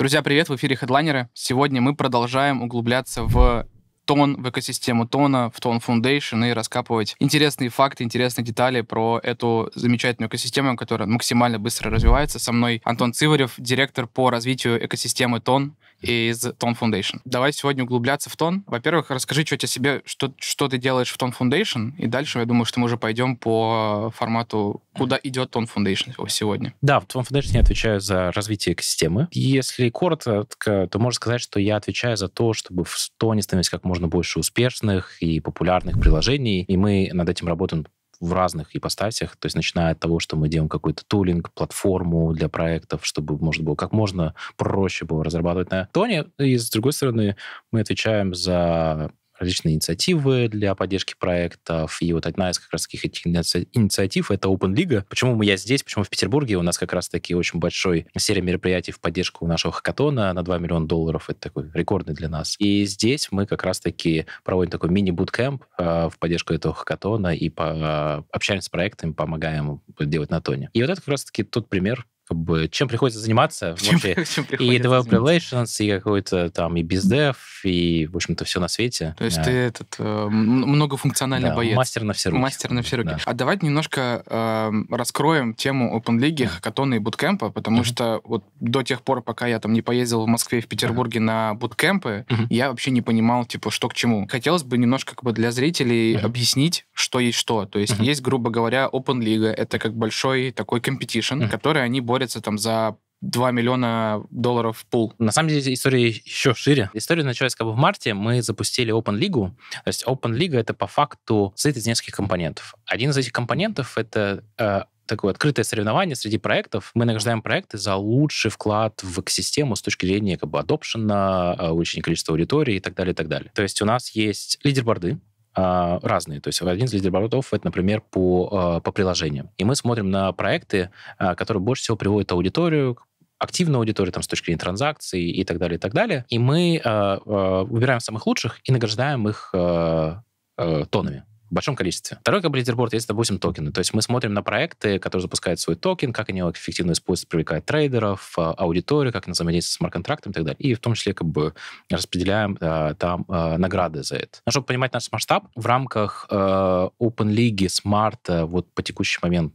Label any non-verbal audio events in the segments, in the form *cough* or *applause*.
Друзья, привет, в эфире Хедлайнеры. Сегодня мы продолжаем углубляться в тон, в экосистему тона, в тон фундейшн и раскапывать интересные факты, интересные детали про эту замечательную экосистему, которая максимально быстро развивается. Со мной Антон Циварев, директор по развитию экосистемы тон из Tone Foundation. Давай сегодня углубляться в Тон. Во-первых, расскажи чуть о себе, что, что ты делаешь в Tone Foundation, и дальше, я думаю, что мы уже пойдем по формату, куда идет Tone Foundation сегодня. Да, в Tone Foundation я отвечаю за развитие экосистемы. Если коротко, то можно сказать, что я отвечаю за то, чтобы в Тоне становилось как можно больше успешных и популярных приложений, и мы над этим работаем в разных ипостасях, то есть начиная от того, что мы делаем какой-то тулинг, платформу для проектов, чтобы может было как можно проще было разрабатывать на Тоне, и с другой стороны мы отвечаем за различные инициативы для поддержки проектов. И вот одна из как раз таких инициатив — это Open League. Почему я здесь, почему в Петербурге? У нас как раз-таки очень большой серия мероприятий в поддержку нашего хакатона на 2 миллиона долларов. Это такой рекордный для нас. И здесь мы как раз-таки проводим такой мини-буткэмп э, в поддержку этого хакатона и по, общаемся с проектами, помогаем делать на тоне. И вот это как раз-таки тот пример, как бы, чем приходится заниматься *laughs* вообще. Чем и develop relations, и какой-то там, и бездев, и, в общем-то, все на свете. То есть да. ты этот э, многофункциональный да, боец. Мастер на все руки. Мастер на все руки. Да. А давайте немножко э, раскроем тему Open League, хакатона и буткемпа, потому mm-hmm. что вот до тех пор, пока я там не поездил в Москве и в Петербурге mm-hmm. на буткемпы, mm-hmm. я вообще не понимал, типа, что к чему. Хотелось бы немножко как бы для зрителей mm-hmm. объяснить, что есть что. То есть mm-hmm. есть, грубо говоря, Open League, это как большой такой competition, mm-hmm. который они борются борется там за 2 миллиона долларов в пул. На самом деле история еще шире. История началась как бы в марте. Мы запустили Open League. То есть Open League это по факту состоит из нескольких компонентов. Один из этих компонентов это э, такое открытое соревнование среди проектов. Мы награждаем проекты за лучший вклад в экосистему с точки зрения как бы адопшена, э, увеличения количества аудитории и так далее, и так далее. То есть у нас есть лидерборды, а, разные. То есть один из лидербордов — это, например, по, а, по приложениям. И мы смотрим на проекты, а, которые больше всего приводят аудиторию к активную аудиторию там, с точки зрения транзакций и так далее, и так далее. И мы э, э, выбираем самых лучших и награждаем их э, э, тонами в большом количестве. Второй как бы, лидерборд есть, допустим, токены. То есть мы смотрим на проекты, которые запускают свой токен, как они его эффективно используют, привлекают трейдеров, а, аудиторию, как они взаимодействуют с смарт-контрактами и так далее. И в том числе как бы распределяем а, там а, награды за это. Но чтобы понимать наш масштаб, в рамках а, Open League Smart вот по текущий момент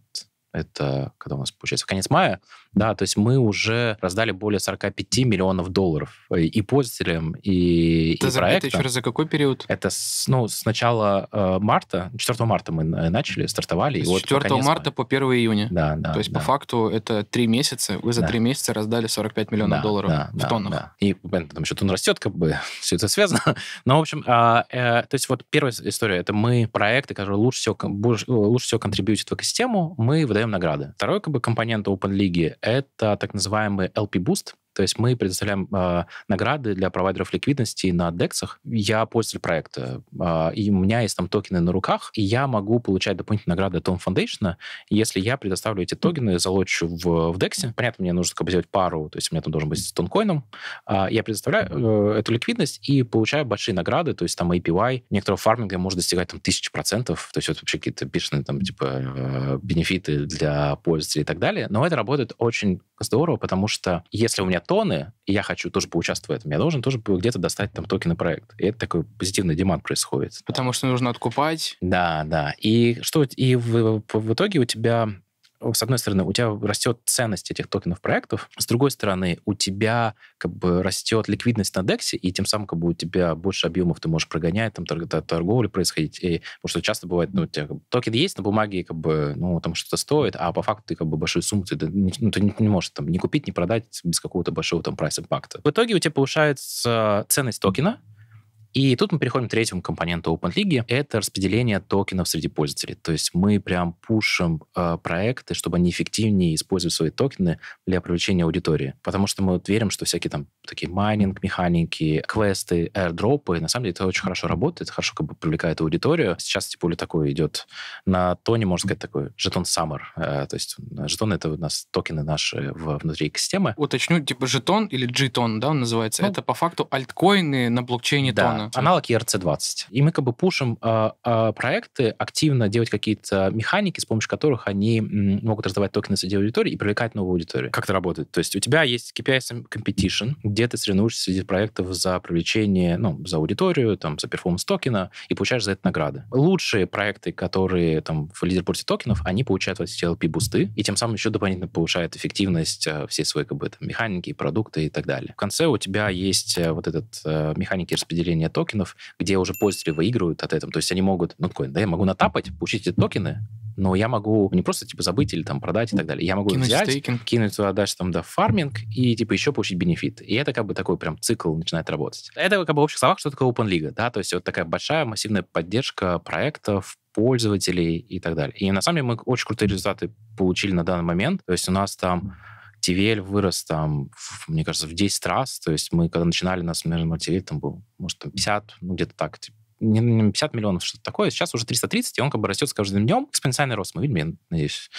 это когда у нас получается конец мая, да, то есть мы уже раздали более 45 миллионов долларов э, и пользователям, и, это и проекту. Это еще раз за какой период? Это с, ну, с начала э, марта, 4 марта мы э, начали, стартовали. С 4 вот марта мы... по 1 июня? Да, да. То есть да. по факту это 3 месяца, вы за да. 3 месяца раздали 45 миллионов да, долларов да, в да, тоннах. Да. И там еще он растет, как бы *laughs* все это связано. Но, в общем, э, э, то есть вот первая история, это мы проекты, которые лучше всего, лучше всего контрибьютят в экосистему, мы выдаем награды. Второй как бы, компонент Open League это так называемый lp Boost. То есть мы предоставляем э, награды для провайдеров ликвидности на дексах. Я пользователь проекта, э, и у меня есть там токены на руках, и я могу получать дополнительные награды от Tom Foundation, если я предоставлю эти токены, залочу в, в дексе. Понятно, мне нужно как бы сделать пару, то есть у меня там должен быть с тонкоином. Э, я предоставляю э, эту ликвидность и получаю большие награды, то есть там APY. Некоторого фарминга может достигать там тысячи процентов, то есть это вообще какие-то бешеные там типа э, бенефиты для пользователей и так далее. Но это работает очень здорово, потому что если у меня хакатоны, и я хочу тоже поучаствовать в этом, я должен тоже где-то достать там токены проект. И это такой позитивный демант происходит. Потому что нужно откупать. Да, да. И что, и в, в итоге у тебя Э, с одной стороны, у тебя растет ценность этих токенов проектов, с другой стороны, у тебя как бы растет ликвидность на DEX, и тем самым как бы у тебя больше объемов ты можешь прогонять, там торг, торговля происходить, и, потому что часто бывает, ну, у тебя как бы, токен есть на бумаге, как бы, ну, там что-то стоит, а по факту ты как бы большую сумму ты, ну, ты не, не можешь там не купить, не продать без какого-то большого там прайс-импакта. В итоге у тебя повышается ценность токена, и тут мы переходим к третьему компоненту Open League. Это распределение токенов среди пользователей. То есть мы прям пушим э, проекты, чтобы они эффективнее использовали свои токены для привлечения аудитории. Потому что мы вот верим, что всякие там такие майнинг, механики, квесты, аирдропы, на самом деле это очень хорошо работает, хорошо как бы привлекает аудиторию. Сейчас типа более такое идет на тоне, можно сказать, такой жетон Summer. Э, то есть жетон это у нас токены наши в, внутри экосистемы. Уточню, типа жетон или джетон, да, он называется? Ну, это по факту альткоины на блокчейне да. тона. -huh. Аналог ERC20. И мы как бы пушим э, э, проекты активно делать какие-то механики, с помощью которых они могут раздавать токены среди аудитории и привлекать новую аудиторию. Как это работает? То есть у тебя есть KPI Competition, где ты соревнуешься среди проектов за привлечение, ну, за аудиторию, там, за перформанс токена, и получаешь за это награды. Лучшие проекты, которые там в лидерборде токенов, они получают вот эти LP-бусты, и тем самым еще дополнительно повышает эффективность э, всей своей как бы, там, механики, продукты и так далее. В конце у тебя есть э, вот этот э, механики распределения токенов, где уже пользователи выигрывают от этого. То есть они могут, ну, такой, да, я могу натапать, получить эти токены, но я могу не просто, типа, забыть или там продать и так далее. Я могу кинуть взять, стейкинг. кинуть туда дальше, там, да, фарминг и, типа, еще получить бенефит. И это, как бы, такой прям цикл начинает работать. Это, как бы, в общих словах, что такое Open League, да, то есть вот такая большая массивная поддержка проектов, пользователей и так далее. И на самом деле мы очень крутые результаты получили на данный момент. То есть у нас там Тивель вырос там, в, мне кажется, в 10 раз. То есть мы, когда начинали, нас, наверное, Тивель там был, может, там 50, ну, где-то так, типа, 50 миллионов, что-то такое. Сейчас уже 330, и он как бы растет с каждым днем. Экспоненциальный рост мы видим, я надеюсь.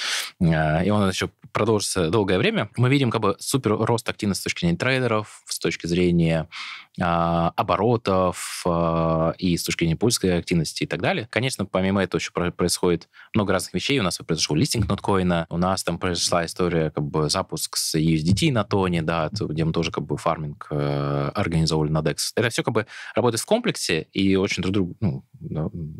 А, и он еще продолжится долгое время. Мы видим как бы супер рост активности с точки зрения трейдеров, с точки зрения а, оборотов а, и с точки зрения польской активности и так далее. Конечно, помимо этого еще происходит много разных вещей. У нас произошел листинг ноткоина, у нас там произошла история, как бы запуск с USDT на тоне, да, где мы тоже как бы фарминг э, организовывали на DEX. Это все как бы работает в комплексе и очень друг другу ну,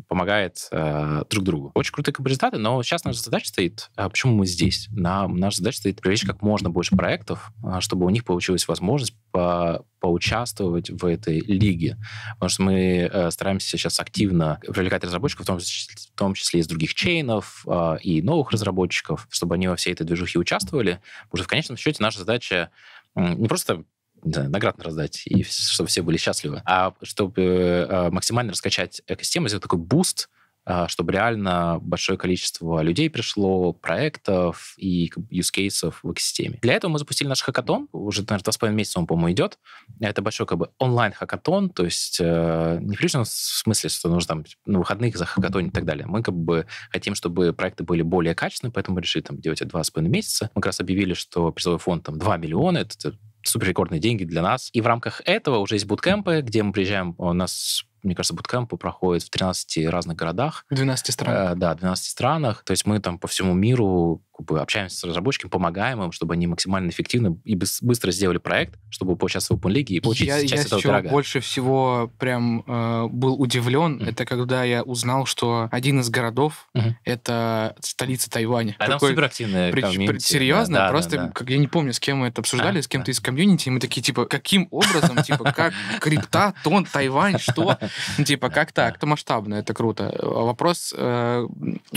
помогает э, друг другу. Очень крутые как бы, результаты, но сейчас наша задача стоит, а почему мы здесь? На, наша задача стоит привлечь как можно больше проектов, чтобы у них получилась возможность по, поучаствовать участвовать в этой лиге. Потому что мы э, стараемся сейчас активно привлекать разработчиков, в том, числе, в том числе из других чейнов э, и новых разработчиков, чтобы они во всей этой движухе участвовали. Потому что в конечном счете наша задача э, не просто не знаю, наград раздать, и чтобы все были счастливы. А чтобы э, максимально раскачать экосистему, сделать такой буст, а, чтобы реально большое количество людей пришло, проектов и use cases в экосистеме. Для этого мы запустили наш хакатон. Уже, наверное, два с половиной месяца он, по-моему, идет. Это большой как бы онлайн-хакатон, то есть э, не в причинном смысле, что нужно там на выходных за хакатон и так далее. Мы как бы хотим, чтобы проекты были более качественные, поэтому решили там делать это два с половиной месяца. Мы как раз объявили, что призовой фонд там 2 миллиона, это супер рекордные деньги для нас. И в рамках этого уже есть буткемпы, где мы приезжаем, у нас мне кажется, буткемпы проходят в 13 разных городах. В 12 странах. Э, да, в 12 странах. То есть мы там по всему миру как бы общаемся с разработчиками, помогаем им, чтобы они максимально эффективно и быстро сделали проект, чтобы поучаствовать в Open League и получить я, часть я этого дорога. больше всего прям э, был удивлен, mm-hmm. это когда я узнал, что один из городов mm-hmm. это столица Тайваня. А Такой, там суперактивная при, при, Серьезно? Да, просто, да, да. как я не помню, с кем мы это обсуждали, а, с кем-то да. из комьюнити, и мы такие, типа, каким образом, типа, как крипта, тон, Тайвань, что? Ну, типа, как так? Это масштабно, это круто. Вопрос э,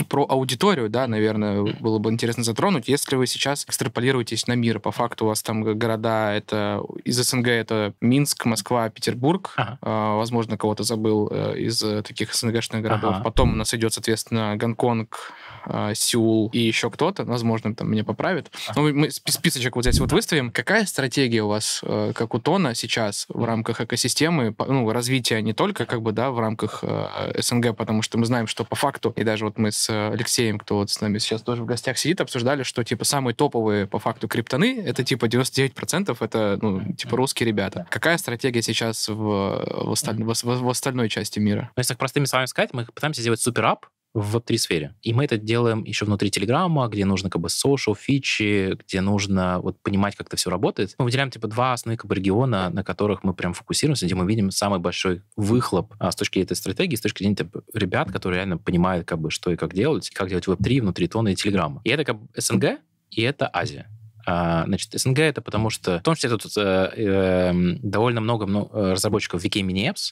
про аудиторию, да, наверное, было бы интересно интересно затронуть. Если вы сейчас экстраполируетесь на мир, по факту у вас там города, это из СНГ это Минск, Москва, Петербург, ага. э, возможно, кого-то забыл э, из э, таких СНГшных городов. Ага. Потом у нас идет, соответственно, Гонконг, а, Сеул и еще кто-то, возможно, там меня поправит. Но мы списочек вот здесь вот выставим. Какая стратегия у вас, э, как у Тона, сейчас в рамках экосистемы, ну, развития не только как бы, да, в рамках э, СНГ, потому что мы знаем, что по факту, и даже вот мы с э, Алексеем, кто вот с нами сейчас тоже в гостях сидит, обсуждали, что, типа, самые топовые по факту криптоны, это, типа, 99% это, ну, типа, русские ребята. Какая стратегия сейчас в, в, осталь... в, в остальной части мира? Ну, если так простыми словами сказать, мы пытаемся сделать суперап, в Веб-3-сфере. И мы это делаем еще внутри Телеграма, где нужно как бы social, фичи, где нужно вот понимать, как это все работает. Мы выделяем типа два основных как бы, региона, на которых мы прям фокусируемся, где мы видим самый большой выхлоп а, с точки этой стратегии, с точки зрения типа, ребят, которые реально понимают, как бы, что и как делать, как делать Веб-3 внутри Тона и Телеграма. И это как бы СНГ, и это Азия. А, значит, СНГ это потому что, в том числе тут э, э, довольно много, много э, разработчиков в VK Mini Apps,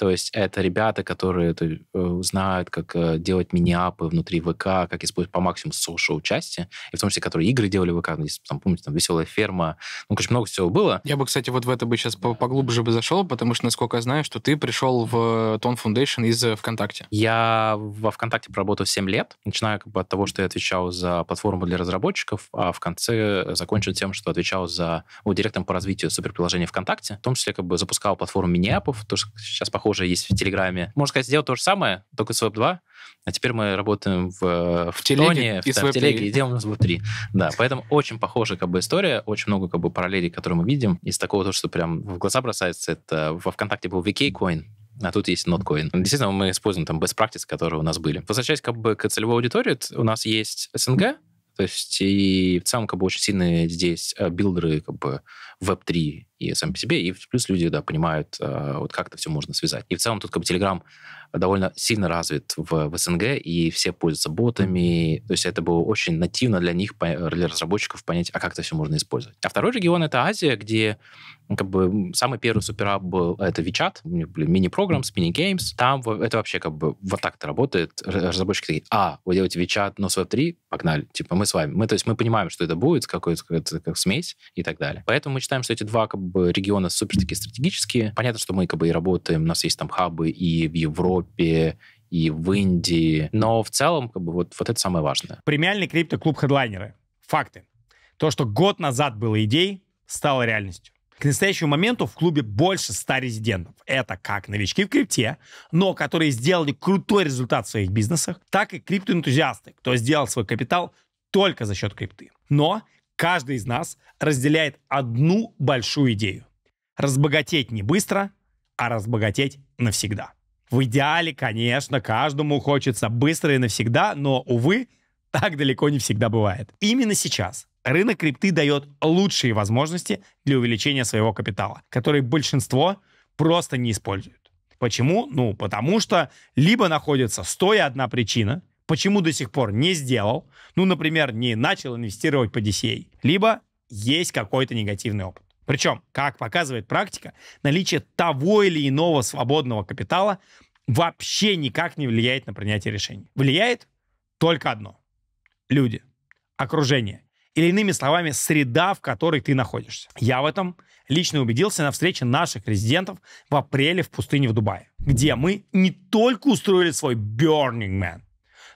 то есть это ребята, которые это, э, знают, как э, делать мини-апы внутри ВК, как использовать по максимуму соушел участие, и в том числе, которые игры делали в ВК, здесь, ну, там, помните, там, «Веселая ферма», ну, короче, много всего было. Я бы, кстати, вот в это бы сейчас поглубже бы зашел, потому что, насколько я знаю, что ты пришел в Тон э, Foundation из ВКонтакте. Я во ВКонтакте проработал 7 лет, начиная как бы от того, что я отвечал за платформу для разработчиков, а в конце закончил тем, что отвечал за ну, директором по развитию суперприложения ВКонтакте, в том числе как бы запускал платформу мини-апов, то, что сейчас похоже похожее есть в Телеграме. Можно сказать, сделал то же самое, только с Web2, а теперь мы работаем э, в, в, телеге, Тоне, и в, в телеге и делаем с Web3. Да, поэтому очень похожая как бы история, очень много как бы параллелей, которые мы видим. Из такого то, что прям в глаза бросается, это во ВКонтакте был VK Coin, а тут есть NotCoin. Действительно, мы используем там best practice, которые у нас были. Возвращаясь как бы к целевой аудитории, у нас есть СНГ, то есть и в целом как бы очень сильные здесь э, билдеры как бы Веб 3 и сам по себе, и плюс люди, да, понимают, э, вот как это все можно связать. И в целом тут как бы Telegram довольно сильно развит в, в СНГ, и все пользуются ботами, то есть это было очень нативно для них, для разработчиков понять, а как это все можно использовать. А второй регион — это Азия, где как бы самый первый суперап был это WeChat, мини-программ, мини-геймс. Там это вообще как бы вот так-то работает. Разработчики такие, а, вы делаете WeChat, но с Web3, погнали. Типа мы с вами. Мы, то есть мы понимаем, что это будет, какой-то как смесь и так далее. Поэтому мы считаем, что эти два как бы, региона супер такие стратегические. Понятно, что мы как бы и работаем, у нас есть там хабы и в Европе, и в Индии. Но в целом, как бы, вот, вот это самое важное. Премиальный крипто-клуб хедлайнеры. Факты. То, что год назад было идей, стало реальностью. К настоящему моменту в клубе больше 100 резидентов. Это как новички в крипте, но которые сделали крутой результат в своих бизнесах, так и криптоэнтузиасты, кто сделал свой капитал только за счет крипты. Но Каждый из нас разделяет одну большую идею. Разбогатеть не быстро, а разбогатеть навсегда. В идеале, конечно, каждому хочется быстро и навсегда, но, увы, так далеко не всегда бывает. Именно сейчас рынок крипты дает лучшие возможности для увеличения своего капитала, которые большинство просто не использует. Почему? Ну, потому что либо находится одна причина, почему до сих пор не сделал, ну, например, не начал инвестировать по DCA, либо есть какой-то негативный опыт. Причем, как показывает практика, наличие того или иного свободного капитала вообще никак не влияет на принятие решений. Влияет только одно. Люди, окружение. Или иными словами, среда, в которой ты находишься. Я в этом лично убедился на встрече наших резидентов в апреле в пустыне в Дубае, где мы не только устроили свой Burning Man,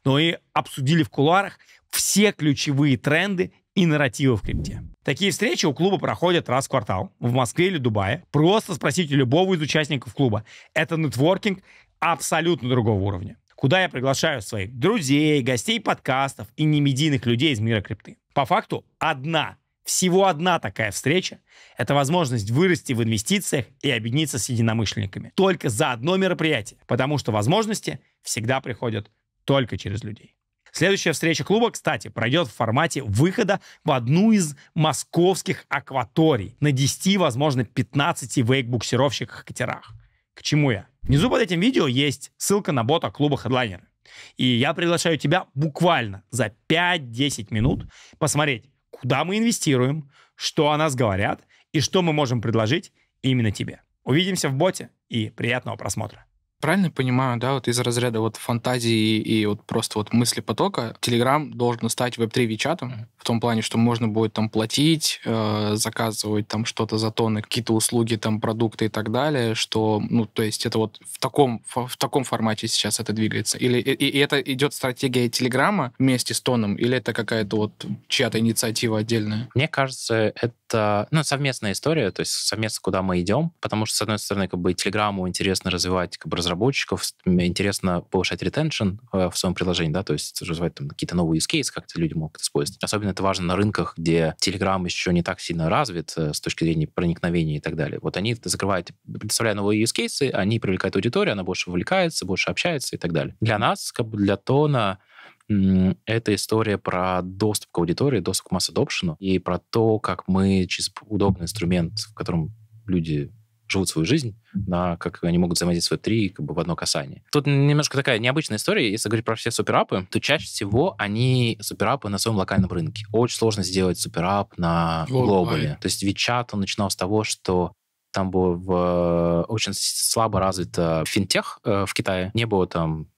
но и обсудили в кулуарах все ключевые тренды и нарративы в крипте. Такие встречи у клуба проходят раз в квартал в Москве или Дубае. Просто спросите любого из участников клуба. Это нетворкинг абсолютно другого уровня куда я приглашаю своих друзей, гостей подкастов и немедийных людей из мира крипты. По факту одна, всего одна такая встреча – это возможность вырасти в инвестициях и объединиться с единомышленниками. Только за одно мероприятие, потому что возможности всегда приходят только через людей. Следующая встреча клуба, кстати, пройдет в формате выхода в одну из московских акваторий на 10, возможно, 15 вейкбуксировщиках катерах. К чему я? Внизу под этим видео есть ссылка на бота клуба Headliner. И я приглашаю тебя буквально за 5-10 минут посмотреть, куда мы инвестируем, что о нас говорят и что мы можем предложить именно тебе. Увидимся в боте и приятного просмотра. Правильно понимаю, да, вот из разряда вот фантазии и вот просто вот мысли потока, Telegram должен стать веб-3 Вичатом, в том плане, что можно будет там платить, э, заказывать там что-то за тонны, какие-то услуги, там продукты и так далее, что, ну, то есть это вот в таком, в таком формате сейчас это двигается. Или и, и это идет стратегия Телеграма вместе с тоном, или это какая-то вот чья-то инициатива отдельная? Мне кажется, это, ну, совместная история, то есть совместно, куда мы идем, потому что, с одной стороны, как бы Телеграму интересно развивать как бы разработчиков интересно повышать ретеншн э, в своем приложении, да, то есть развивать там какие-то новые use case, как-то люди могут использовать. Особенно это важно на рынках, где Telegram еще не так сильно развит э, с точки зрения проникновения и так далее. Вот они закрывают, представляя новые use cases, они привлекают аудиторию, она больше увлекается, больше общается и так далее. Для нас, как бы для Тона, это история про доступ к аудитории, доступ к масс-адопшену и про то, как мы через удобный инструмент, в котором люди живут свою жизнь, на как они могут свои три как бы в одно касание. Тут немножко такая необычная история. Если говорить про все суперапы, то чаще всего они суперапы на своем локальном рынке. Очень сложно сделать суперап на глобале. То есть Вичат, он начинал с того, что там был в, э, очень слабо развит финтех э, в Китае. Не было там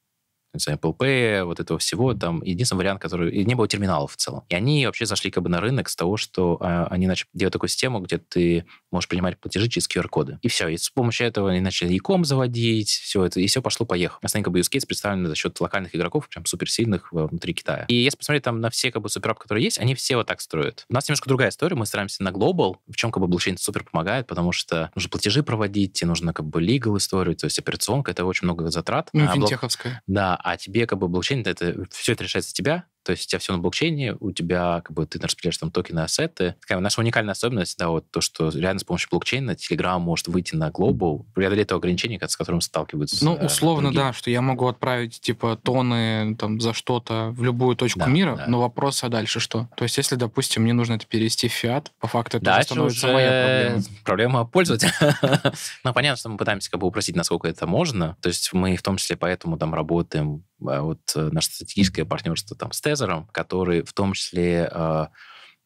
Apple Pay, вот этого всего, там единственный вариант, который... И не было терминалов в целом. И они вообще зашли как бы на рынок с того, что а, они начали делать такую систему, где ты можешь принимать платежи через QR-коды. И все. И с помощью этого они начали e-com заводить, все это, и все пошло-поехало. Основные как бы use case представлены за счет локальных игроков, прям суперсильных э, внутри Китая. И если посмотреть там на все как бы суперап, которые есть, они все вот так строят. У нас немножко другая история, мы стараемся на глобал, в чем как бы блокчейн супер помогает, потому что нужно платежи проводить, тебе нужно как бы legal историю, то есть операционка, это очень много затрат. Ну, а, финтеховская. Да, а тебе как бы блокчейн, это, это все это решается тебя, то есть у тебя все на блокчейне, у тебя как бы ты распределяешь там токены, ассеты. Такая наша уникальная особенность, да, вот то, что реально с помощью блокчейна Telegram может выйти на глобал, преодолеть то ограничение, с которым сталкиваются. Ну, э, условно, другие. да, что я могу отправить типа тонны там за что-то в любую точку да, мира, да. но вопрос, а дальше что? То есть если, допустим, мне нужно это перевести в фиат, по факту это дальше уже становится моя проблема. *laughs* Проблема пользователя. *laughs* ну, понятно, что мы пытаемся как бы упростить, насколько это можно. То есть мы в том числе поэтому там работаем а, вот э, наше стратегическое партнерство там с Тезером, который в том числе а,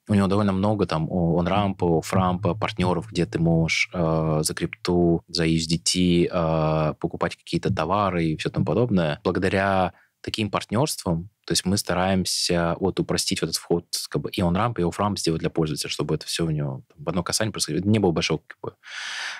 у него довольно много там он-рампа, фрампа, партнеров, где ты можешь э, за крипту, за USDT э, покупать какие-то товары и все тому подобное. Благодаря таким партнерством, то есть мы стараемся вот упростить вот этот вход как бы и он-рамп, и офф-рамп сделать для пользователя, чтобы это все у него там, в одно касание происходило. Не было большого, как бы,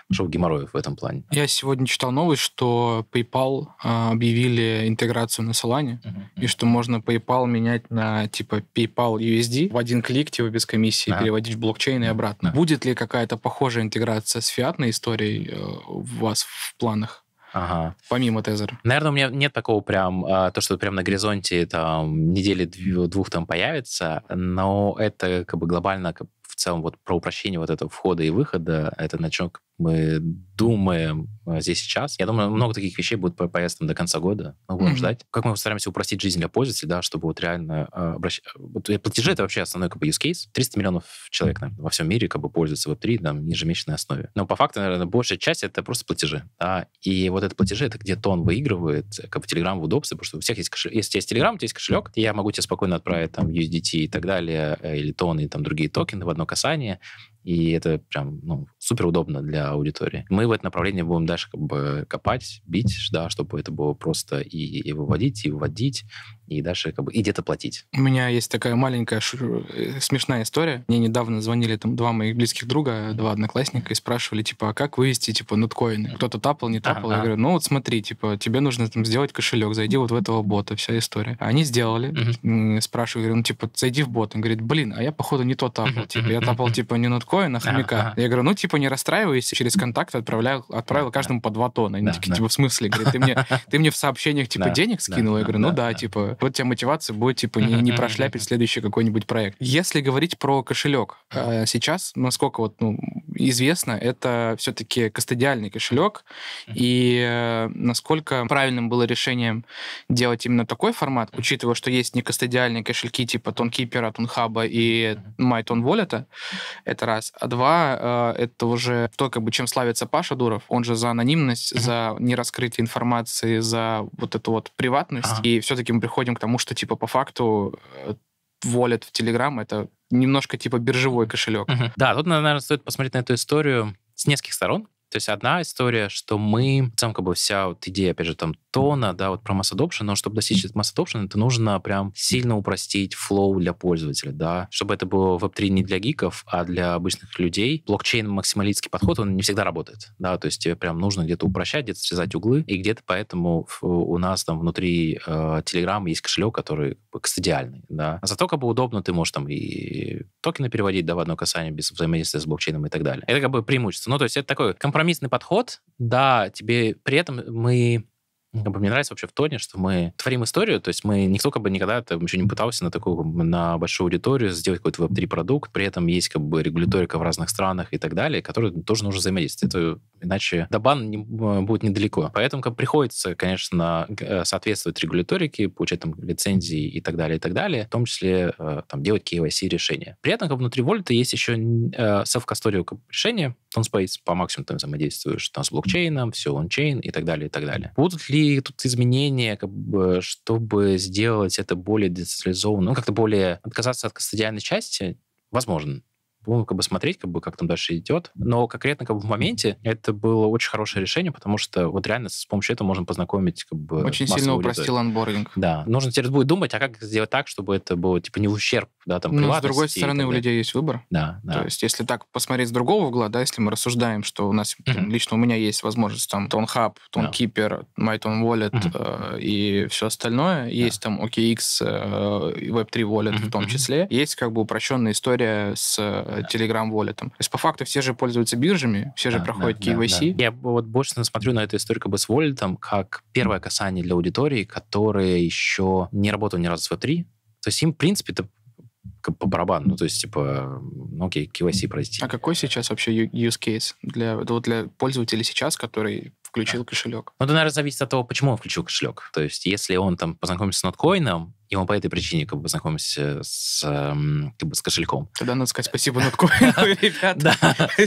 большого геморроя в этом плане. Я сегодня читал новость, что PayPal э, объявили интеграцию на Solana, uh-huh. и что можно PayPal менять на типа PayPal USD в один клик, типа без комиссии, uh-huh. переводить в блокчейн uh-huh. и обратно. Uh-huh. Будет ли какая-то похожая интеграция с фиатной историей э, у вас в планах? Ага. Помимо тезера. Наверное, у меня нет такого прям, а, то, что прям на горизонте там недели двух там появится, но это как бы глобально как в целом вот про упрощение вот этого входа и выхода, это на чем мы думаем э, здесь сейчас. Я думаю, много таких вещей будет по поездкам до конца года. Мы будем mm-hmm. ждать. Как мы стараемся упростить жизнь для пользователей, да, чтобы вот реально э, обращ... Э, вот, платежи это вообще основной как бы use case. 300 миллионов человек наверное, во всем мире как бы пользуются Web3 на ежемесячной основе. Но по факту, наверное, большая часть это просто платежи. Да? И вот это платежи, это где тон выигрывает, э, как бы Telegram в удобстве, потому что у всех есть кошелек. Если у тебя есть Telegram, у тебя есть кошелек, я могу тебе спокойно отправить там USDT и так далее, или тон и там другие токены в одно касание. И это прям ну, супер удобно для аудитории. Мы в это направление будем дальше как бы копать, бить, да, чтобы это было просто и, и выводить, и вводить, и дальше как бы и где-то платить. У меня есть такая маленькая ш... Э, смешная история. Мне недавно звонили там два моих близких друга, два одноклассника, и спрашивали, типа, а как вывести, типа, ноткоины? Кто-то тапал, не тапал. А-а-а. Я говорю, ну вот смотри, типа, тебе нужно там сделать кошелек, зайди вот в этого бота, вся история. Они сделали, uh спрашиваю, говорю, ну, типа, зайди в бот. Он говорит, блин, а я, походу, не то тапал, типа, я тапал, типа, не ноткоин, а хомяка. Я говорю, ну, типа, не расстраивайся, через контакт отправлял, отправил каждому по два тона. Они такие, типа, в смысле? Говорит, ты мне, ты мне в сообщениях, типа, денег скинул? Я говорю, ну да, типа, вот у тебя мотивация будет, типа, не, не прошляпить следующий какой-нибудь проект. Если говорить про кошелек, э, сейчас, насколько вот, ну, известно, это все-таки кастодиальный кошелек, и э, насколько правильным было решением делать именно такой формат, учитывая, что есть не кастодиальные кошельки типа Тонкипера, Тонхаба и Майтон Wallet, это раз. А два, э, это уже то, как бы, чем славится Паша Дуров, он же за анонимность, за нераскрытие информации, за вот эту вот приватность, и все-таки мы приходим приходим к тому, что, типа, по факту волят э, в Telegram — это немножко, типа, биржевой кошелек. Угу. Да, тут, наверное, стоит посмотреть на эту историю с нескольких сторон. То есть одна история, что мы, там как бы вся вот идея, опять же, там тона, да, вот про масс adoption, но чтобы достичь масс adoption, это нужно прям сильно упростить флоу для пользователя, да, чтобы это было веб-3 не для гиков, а для обычных людей. Блокчейн-максималистский подход, он не всегда работает, да, то есть тебе прям нужно где-то упрощать, где-то срезать углы, и где-то поэтому у нас там внутри э, есть кошелек, который кастодиальный, да. А зато как бы удобно, ты можешь там и токены переводить, да, в одно касание без взаимодействия с блокчейном и так далее. Это как бы преимущество. Ну, то есть это такой компромисс компромиссный подход, да, тебе при этом мы как бы мне нравится вообще в тоне, что мы творим историю, то есть мы никто как бы никогда там еще не пытался на такую, на большую аудиторию сделать какой-то веб-3 продукт, при этом есть как бы регуляторика в разных странах и так далее, которые тоже нужно взаимодействовать. Это, иначе до бан не, э, будет недалеко. Поэтому как приходится, конечно, э, соответствовать регуляторике, получать там лицензии и так далее, и так далее, в том числе э, там делать KYC решения. При этом как внутри Вольта есть еще self-custodial решение, Tonspace по максимуму там взаимодействуешь там с блокчейном, все ончейн и так далее, и так далее. Будут ли какие тут изменения, как бы, чтобы сделать это более децентрализованно, ну, как-то более отказаться от кастодиальной части, возможно. Будем как бы смотреть, как бы как там дальше идет. Но конкретно как бы в моменте это было очень хорошее решение, потому что вот реально с помощью этого можно познакомить как бы Очень сильно упростил анбординг. Да. Нужно теперь будет думать, а как сделать так, чтобы это было типа не в ущерб да, там, Но с другой стороны, у людей есть выбор. Да, да. То есть, если так посмотреть с другого угла, да, если мы рассуждаем, что у нас, uh-huh. лично у меня есть возможность там ToneHub, ToneKeeper, yeah. MyTone Wallet uh-huh. э, и все остальное, yeah. есть там OKX, э, Web3 Wallet uh-huh. в том числе, есть как бы упрощенная история с yeah. Э, Telegram Wallet. То есть, по факту, все же пользуются биржами, все yeah, же проходят yeah, KYC. Yeah, yeah. Я вот больше смотрю на эту историю как бы с Wallet как первое касание для аудитории, которые еще не работают ни разу с Web3, то есть им, в принципе, это по барабану. Ну, то есть, типа, ну, окей, KYC, прости. А какой сейчас вообще use case для, для пользователя сейчас, который включил кошелек? Ну, это, наверное, зависит от того, почему он включил кошелек. То есть, если он там познакомился с ноткоином, и мы по этой причине как бы знакомимся с, эм, как бы, с кошельком. Тогда надо сказать спасибо *laughs* ноткоину, ребята,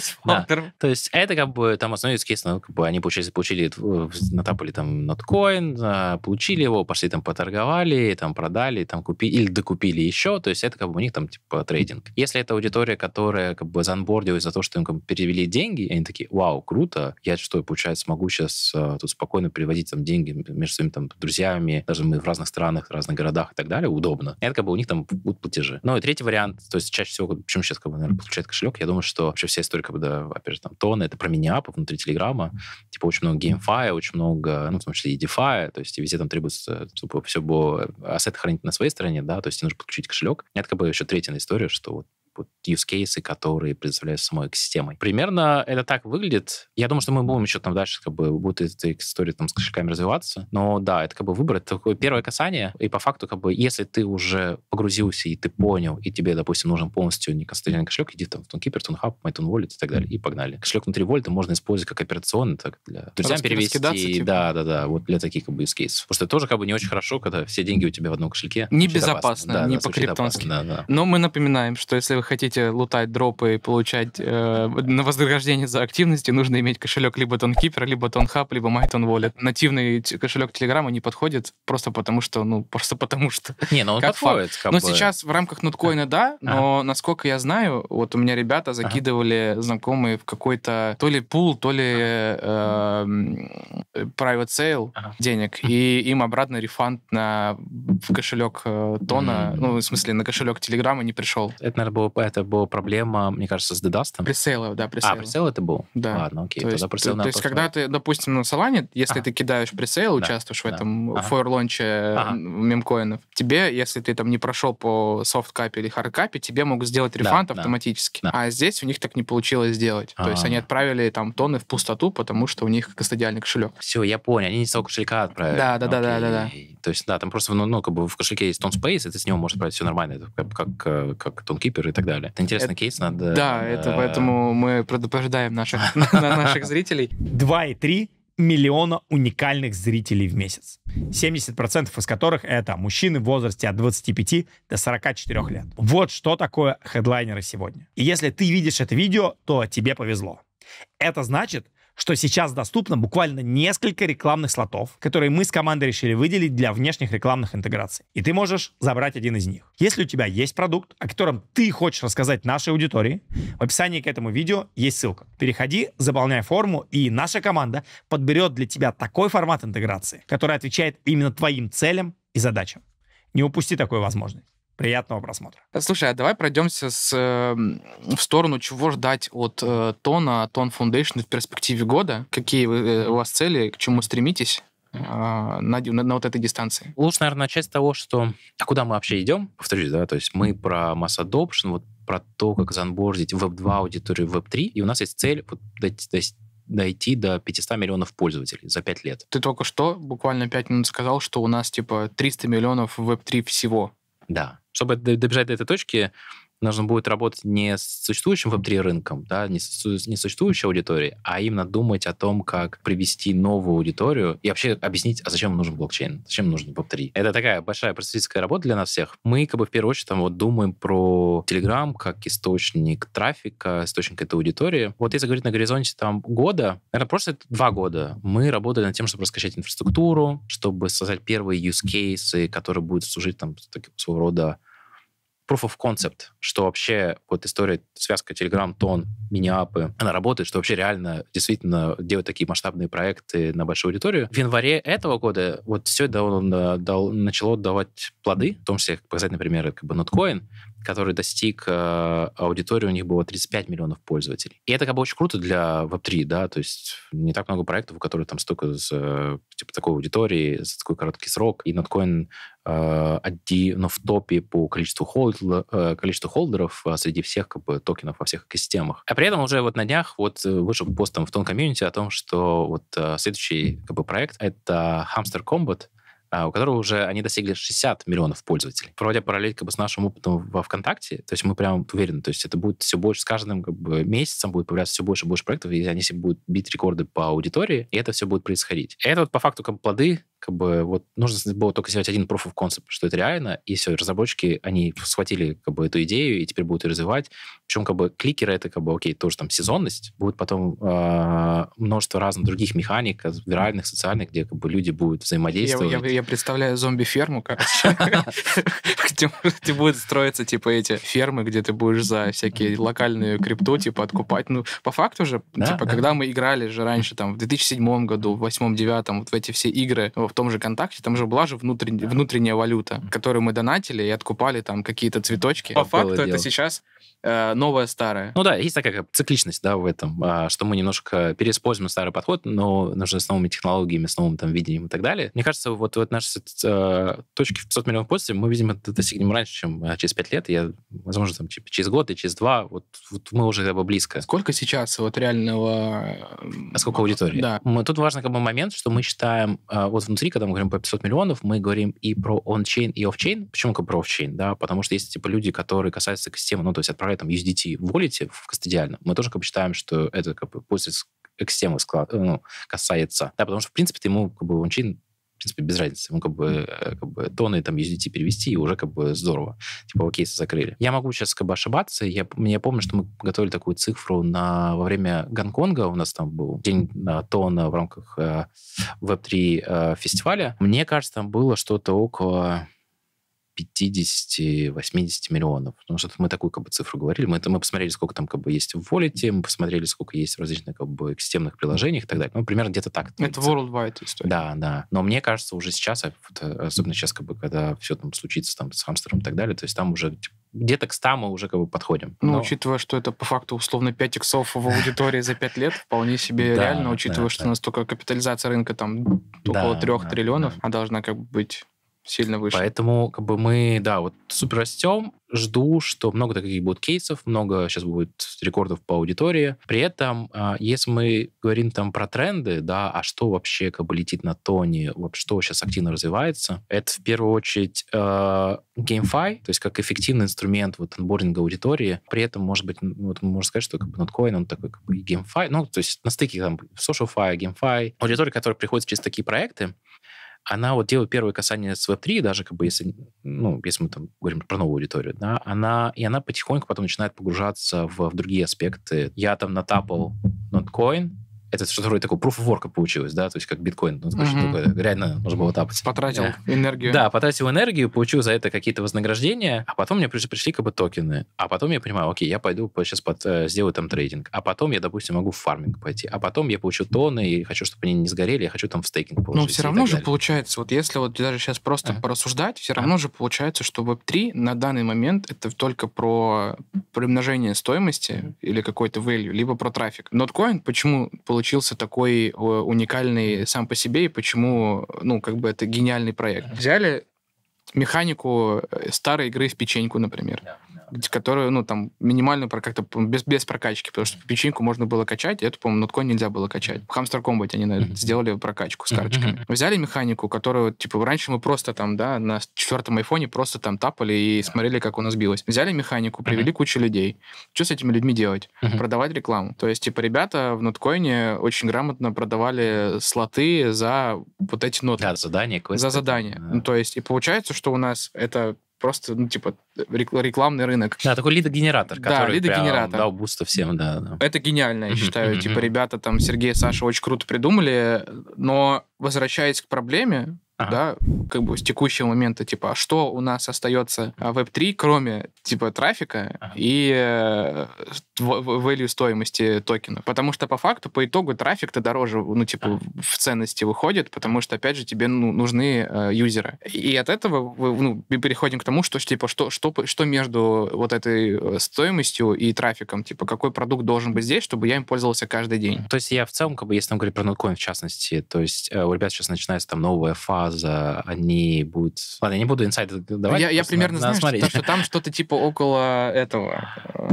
спонсорам. *laughs* То есть это как бы там основной use ну, как бы они получили, э, натапали там ноткоин, а, получили его, пошли там поторговали, там продали, там купили или докупили еще. То есть это как бы у них там типа трейдинг. Если это аудитория, которая как бы занбордилась за то, что им перевели деньги, они такие, вау, круто, я что, получается, могу сейчас э, тут спокойно переводить там деньги между своими там друзьями, даже мы в разных странах, в разных городах и так далее, удобно. Это как бы у них там будут платежи. Ну и третий вариант, то есть чаще всего, почему сейчас как бы, наверное, подключает кошелек, я думаю, что вообще вся история, да, опять же, там, тона, это про мини внутри Телеграма, типа очень много геймфая, очень много, ну, в том числе и DeFi, то есть и везде там требуется, чтобы все было, ассеты хранить на своей стороне, да, то есть тебе нужно подключить кошелек. Это как бы еще третья история, что вот вот use cases, которые предоставляют самой экосистемой. Примерно это так выглядит. Я думаю, что мы будем еще там дальше, как бы, будет эта история там с кошельками развиваться. Но да, это как бы выбор, это такое первое касание. И по факту, как бы, если ты уже погрузился и ты понял, и тебе, допустим, нужен полностью не конструктивный кошелек, иди там в Тункипер, Тунхаб, Майтун Wallet и так далее, и погнали. Кошелек внутри Wallet можно использовать как операционный, так для друзьям перевести. Типа? Да, да, да, вот для таких как бы use cases. Потому что это тоже как бы не очень хорошо, когда все деньги у тебя в одном кошельке. Небезопасно, да, не по-криптонски. Да, да. Но мы напоминаем, что если вы хотите лутать дропы и получать э, на вознаграждение за активности, нужно иметь кошелек либо Тонкипер, либо Тонхаб, либо Майтон Wallet. Нативный кошелек Телеграма не подходит просто потому, что, ну, *laughs* просто потому что. Не, ну он как подходит. Как но бы... сейчас в рамках ноткоина, да, но ага. насколько я знаю, вот у меня ребята закидывали ага. знакомые в какой-то то ли пул, то ли э, private sale ага. денег, и им обратно рефанд на в кошелек э, Тона, ну, в смысле, на кошелек Телеграма не пришел. Это, наверное, было группы это была проблема, мне кажется, с Дедастом. Пресейл, да, пресейл. А, пресейл это был? Да. Ладно, окей. То есть, пресейл то, то есть когда ты, допустим, на ну, Салане, если а. ты кидаешь пресейл, да. участвуешь да. в этом ага. фойерлонче ага. мемкоинов, тебе, если ты там не прошел по софткапе или хардкапе, тебе могут сделать рефанд да, автоматически. Да. А здесь у них так не получилось сделать. а То есть они а. отправили там тонны в пустоту, потому что у них кастодиальный кошелек. Все, я понял. Они не столько кошелька отправили. Да, да, да, да, да, да. То есть, да, там просто, ну, ну, как бы в кошельке есть тон Space, и ты с него можешь отправить все нормально. Это как, как, э, как кипер и так так далее. Это интересный кейс, надо... Э, да, это поэтому мы предупреждаем наших, *laughs* наших зрителей. 2 и 3 миллиона уникальных зрителей в месяц, 70% из которых это мужчины в возрасте от 25 до 44 лет. Вот что такое хедлайнеры сегодня. И если ты видишь это видео, то тебе повезло. Это значит, что сейчас доступно буквально несколько рекламных слотов, которые мы с командой решили выделить для внешних рекламных интеграций. И ты можешь забрать один из них. Если у тебя есть продукт, о котором ты хочешь рассказать нашей аудитории, в описании к этому видео есть ссылка. Переходи, заполняй форму, и наша команда подберет для тебя такой формат интеграции, который отвечает именно твоим целям и задачам. Не упусти такую возможность. Приятного просмотра. Э, слушай, а давай пройдемся с, э, в сторону, чего ждать от э, Тона, Тон Foundation в перспективе года. Какие вы, э, у вас цели, к чему стремитесь? Э, на, на, на вот этой дистанции? Лучше, наверное, начать с того, что а куда мы вообще идем? Повторюсь, да, то есть мы про масс adoption, вот про то, как заонбордить веб-2 аудиторию веб-3, и у нас есть цель вот, дойти, дойти до 500 миллионов пользователей за 5 лет. Ты только что, буквально 5 минут сказал, что у нас типа 300 миллионов веб-3 всего. Да чтобы добежать до этой точки, нужно будет работать не с существующим веб-3 рынком, да, не с, не с существующей аудиторией, а именно думать о том, как привести новую аудиторию и вообще объяснить, а зачем нужен блокчейн, зачем нужен веб-3. Это такая большая просветительская работа для нас всех. Мы, как бы, в первую очередь, там, вот, думаем про Telegram как источник трафика, источник этой аудитории. Вот если говорить на горизонте там года, это просто два года, мы работали над тем, чтобы раскачать инфраструктуру, чтобы создать первые use cases, которые будут служить там своего рода proof of concept, что вообще вот история связка Telegram, Тон, Миниапы, она работает, что вообще реально действительно делать такие масштабные проекты на большую аудиторию. В январе этого года вот все дал, дал, начало давать плоды, в том числе как показать, например, как бы Notcoin, который достиг э, аудитории, у них было 35 миллионов пользователей. И это как бы очень круто для Web3, да, то есть не так много проектов, у которых там столько с э, типа, такой аудитории, за такой короткий срок. И Notecoin э, но ну, в топе по количеству, холд, э, количеству холдеров э, среди всех как бы, токенов во всех экосистемах. А при этом уже вот на днях вот э, вышел пост там в том комьюнити о том, что вот э, следующий как бы, проект — это Hamster Combat — а, у которого уже они достигли 60 миллионов пользователей. Проводя параллель как бы, с нашим опытом во ВКонтакте, то есть мы прям уверены, то есть это будет все больше, с каждым как бы, месяцем будет появляться все больше и больше проектов, и они все будут бить рекорды по аудитории, и это все будет происходить. И это вот по факту как плоды как бы вот нужно было только сделать один proof of concept, что это реально, и все, разработчики, они схватили как бы эту идею и теперь будут ее развивать. Причем как бы кликеры это как бы, окей, тоже там сезонность, будет потом э, множество разных других механик, э, виральных, социальных, где как бы люди будут взаимодействовать. Я, я, я представляю зомби-ферму, *laughs* где будут строиться типа эти фермы, где ты будешь за всякие локальные крипту типа откупать. Ну, по факту же, типа, когда мы играли же раньше, там, в 2007 году, в 2008-2009, вот в эти все игры, в в том же ВКонтакте, там же была же внутрен... да. внутренняя валюта, которую мы донатили и откупали там какие-то цветочки. По факту это сейчас э, новое старое. Ну да, есть такая цикличность, да, в этом, а, что мы немножко переиспользуем старый подход, но нужно с новыми технологиями, с новым там видением и так далее. Мне кажется, вот, вот наши э, точки в 500 миллионов пользователей мы, видимо, это достигнем раньше, чем а, через 5 лет. Я, возможно, там, типа, через год и через два, вот, вот мы уже как бы близко. Сколько сейчас вот реального... А сколько аудитории? Да. Мы, тут важный как бы момент, что мы считаем а, вот внутри внутри, когда мы говорим по 500 миллионов, мы говорим и про он-чейн, и оф-чейн. Почему как про оф-чейн? Да? Потому что есть типа люди, которые касаются экосистемы, ну, то есть отправляют там USDT в Wallet, в кастодиально, мы тоже как бы считаем, что это как бы после экосистемы э, ну, касается. Да, потому что, в принципе, ты ему как бы он-чейн принципе, без разницы. Ему ну, как бы, э, как бы тоны там USDT перевести, и уже как бы здорово. Типа, кейсы закрыли. Я могу сейчас как бы ошибаться. Я, я помню, что мы готовили такую цифру на, во время Гонконга. У нас там был день э, тона в рамках Web3 э, фестиваля. Мне кажется, там было что-то около 50-80 миллионов. Потому ну, что мы такую как бы цифру говорили. Мы, это, мы посмотрели, сколько там как бы есть в Wallet, мы посмотрели, сколько есть в различных как бы экстемных приложениях и так далее. Ну, примерно где-то так. Это worldwide история. Да, да. Но мне кажется, уже сейчас, а э, особенно сейчас, как бы, когда все там случится там с хамстером и так далее, то есть там уже типа, где-то к 100 мы уже как бы подходим. Ну, Но... учитывая, что это по факту условно 5 иксов в аудитории за 5 лет, вполне себе реально, учитывая, что настолько капитализация рынка там около 3 триллионов, а должна как бы быть сильно выше. Поэтому как бы мы, да, вот супер растем. Жду, что много таких будет кейсов, много сейчас будет рекордов по аудитории. При этом, а, если мы говорим там про тренды, да, а что вообще как бы летит на тоне, вот что сейчас активно развивается, это в первую очередь э, GameFi, то есть как эффективный инструмент вот анбординга аудитории. При этом, может быть, вот можно сказать, что как бы Notcoin, он такой как бы и GameFi, ну, то есть на стыке там SocialFi, GameFi, аудитория, которая приходит через такие проекты, она вот делает первое касание с Web3, даже как бы если, ну, если мы там говорим про новую аудиторию, да, она, и она потихоньку потом начинает погружаться в, в другие аспекты. Я там натапал ноткоин, это что-то вроде такого proof of work получилось, да, то есть как биткоин. Ну, mm-hmm. такое, ну, э, реально нужно было тапать. Потратил yeah. энергию. Да, потратил энергию, получил за это какие-то вознаграждения, а потом мне пришли, пришли как бы токены. А потом я понимаю, окей, я пойду сейчас под, э, сделаю там трейдинг. А потом я, допустим, могу в фарминг пойти. А потом я получу тонны, и хочу, чтобы они не сгорели, я хочу там в стейкинг получить. Ну все равно же далее. получается, вот если вот даже сейчас просто а? порассуждать, все равно а? же получается, что Web3 на данный момент это только про примножение стоимости или какой-то value, либо про трафик. Ноткоин почему получается получился такой э, уникальный сам по себе и почему, ну, как бы это гениальный проект. Взяли механику э, старой игры в печеньку, например. Да, да которую, ну, там, минимально про как-то без, без прокачки, потому что печеньку можно было качать, и эту, по-моему, нотко нельзя было качать. В Hamster Combat они mm сделали прокачку с карточками. Взяли механику, которую, типа, раньше мы просто там, да, на четвертом айфоне просто там тапали и смотрели, как нас билось. Взяли механику, привели кучу людей. Что с этими людьми делать? Продавать рекламу. То есть, типа, ребята в ноткоине очень грамотно продавали слоты за вот эти ноты. Да, задания. Квесты. За задание. Yeah. Ну, то есть, и получается, что у нас это просто, ну, типа, рекламный рынок. Да, такой лидогенератор, который да, лидогенератор. дал буста всем, да. да. Это гениально, я считаю. Типа, ребята там, Сергей и Саша очень круто придумали, но возвращаясь к проблеме, Ага. да, как бы с текущего момента, типа, а что у нас остается а, в Web3, кроме, типа, трафика ага. и э, value стоимости токена. Потому что, по факту, по итогу трафик-то дороже, ну, типа, ага. в ценности выходит, потому что, опять же, тебе ну, нужны э, юзеры. И от этого ну, мы ну, переходим к тому, что, типа, что, что, что между вот этой э, стоимостью и трафиком, типа, какой продукт должен быть здесь, чтобы я им пользовался каждый день. То есть я в целом, как бы, если там говорить про ноткоин, в частности, то есть э, у ребят сейчас начинается там новая фаза база, они будут... Ладно, я не буду инсайды ну, давать. Я, я примерно надо, знаю, надо что, что там что-то типа около этого э,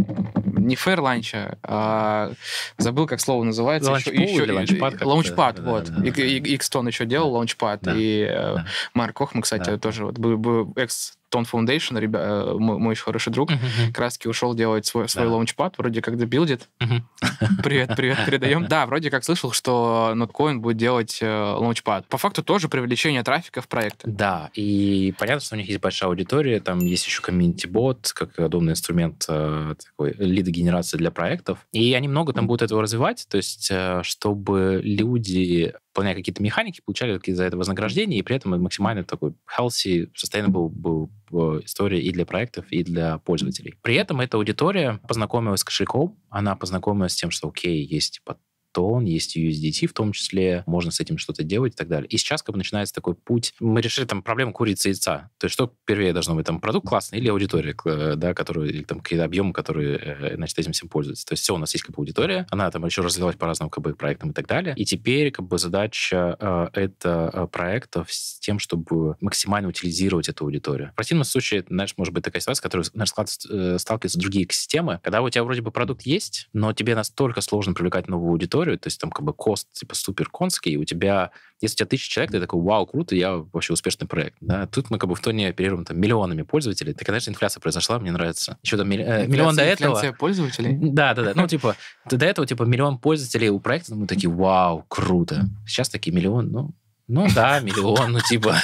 не фэрланча, а забыл, как слово называется. Лаунчпул еще, или лаунчпад? Лаунчпад, вот. Да, да, да. Икстон еще делал лаунчпад. Да, и э, да. Марк Кохман, кстати, да. тоже вот был, был экс Тон Foundation, ребя... Э, мой, мой очень хороший друг, uh-huh. краски ушел делать свой, свой да. лаунчпад, вроде как добилдит. Uh-huh. *laughs* Привет, привет, передаем. Да, вроде как слышал, что Notcoin будет делать э, лаунчпад. По факту тоже привлечение трафика в проект. Да, и понятно, что у них есть большая аудитория, там есть еще комьюнити-бот, как удобный инструмент э, такой лидогенерации для проектов. И они много там будут этого развивать, то есть, э, чтобы люди выполняя какие-то механики, получали такие за это вознаграждение, и при этом максимально такой healthy, sustainable был э, история и для проектов, и для пользователей. При этом эта аудитория познакомилась с кошельком, она познакомилась с тем, что, окей, есть типа, тон, есть USDT в том числе, можно с этим что-то делать и так далее. И сейчас как бы начинается такой путь. Мы решили там проблему курицы и яйца. То есть что первее должно быть? Там продукт классный или аудитория, э, да, которую, или там какие-то объемы, которые, э, значит, этим всем пользуются. То есть все, у нас есть как бы аудитория, она там еще развивалась по разным как бы проектам и так далее. И теперь как бы задача э, это э, проектов с тем, чтобы максимально утилизировать эту аудиторию. В противном случае, знаешь, может быть такая ситуация, которая наш склад э, сталкиваются другие экосистемы, когда у тебя вроде бы продукт есть, но тебе настолько сложно привлекать новую аудиторию, историю, то есть там как бы кост типа супер конский, и у тебя, если у тебя тысяча человек, ты такой, вау, круто, я вообще успешный проект. Да? Тут мы как бы в тоне оперируем там миллионами пользователей. Так, конечно, инфляция произошла, мне нравится. Еще там милли... Э, миллион до этого... Инфляция пользователей? Да, да, да. Ну, типа, до этого типа миллион пользователей у проекта, мы такие, вау, круто. Сейчас такие миллион, ну, ну да, миллион, ну типа.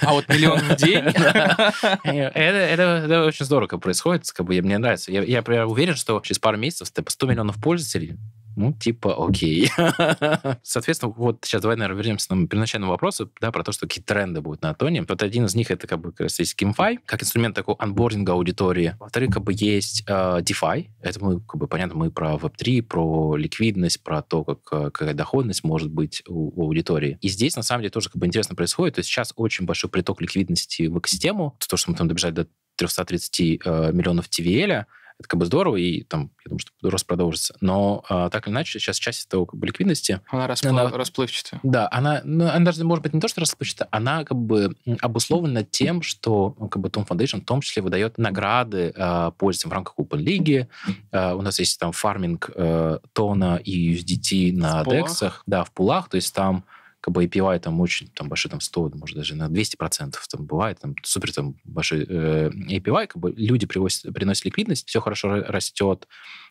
А вот миллион в день? *laughs* Это очень здорово происходит, как бы мне нравится. Я, я уверен, что через пару месяцев типа 100 миллионов пользователей ну, типа, окей. *laughs* Соответственно, вот сейчас давай, наверное, вернемся на первоначальному вопросу да, про то, что какие тренды будут на Атоне. Вот один из них это как бы как раз есть GameFi, как инструмент такого анбординга аудитории. Во-вторых, как бы есть э, DeFi. Это мы, как бы, понятно, мы про Web3, про ликвидность, про то, как, а, какая доходность может быть у, у аудитории. И здесь, на самом деле, тоже как бы интересно происходит. То есть сейчас очень большой приток ликвидности в экосистему. То, что мы там добежали до 330 э, а, миллионов TVL, это как бы здорово, и там, я думаю, что рост продолжится. Но э, так или иначе, сейчас часть этого как бы, ликвидности... Она, распл... она расплывчатая. Да, она, ну, она даже, может быть, не то, что расплывчатая, она как бы обусловлена тем, что ну, как бы Tom Foundation в том числе выдает награды э, пользователям в рамках Open Лиги. Э, а, у нас есть там фарминг э, тона и USDT на Дексах, да, в пулах, то есть там как бы API там очень там большой, там 100, может даже на 200 процентов там бывает, там супер там большой э, API, как бы люди приносят, приносят ликвидность, все хорошо растет,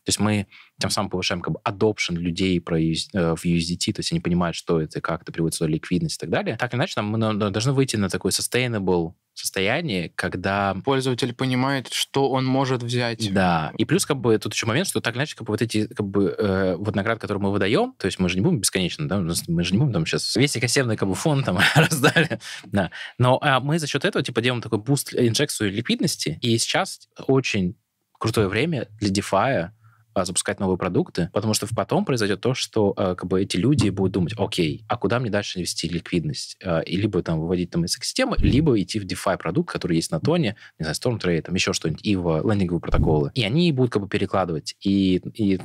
то есть мы тем самым повышаем как бы adoption людей про, э, в USDT, то есть они понимают, что это, как это приводит сюда ликвидность и так далее. Так или иначе, нам, мы ну, ну, должны выйти на такой sustainable состояние, когда... Пользователь понимает, что он может взять. Да. И плюс, как бы, тут еще момент, что так иначе, как бы, вот эти, как бы, э, вот наград, которые мы выдаем, то есть мы же не будем бесконечно, да, мы же не будем там сейчас весь экосерный, как бы, фонд там *laughs* раздали, да. Но э, мы за счет этого, типа, делаем такой буст, э, инжекцию ликвидности, и сейчас очень крутое время для DeFi, а, запускать новые продукты, потому что потом произойдет то, что а, как бы эти люди будут думать, окей, а куда мне дальше инвести ликвидность? А, и либо там выводить там из системы, либо идти в DeFi продукт, который есть на Тоне, не знаю, Storm Trade, там еще что-нибудь, и в лендинговые протоколы. И они будут как бы перекладывать. И, и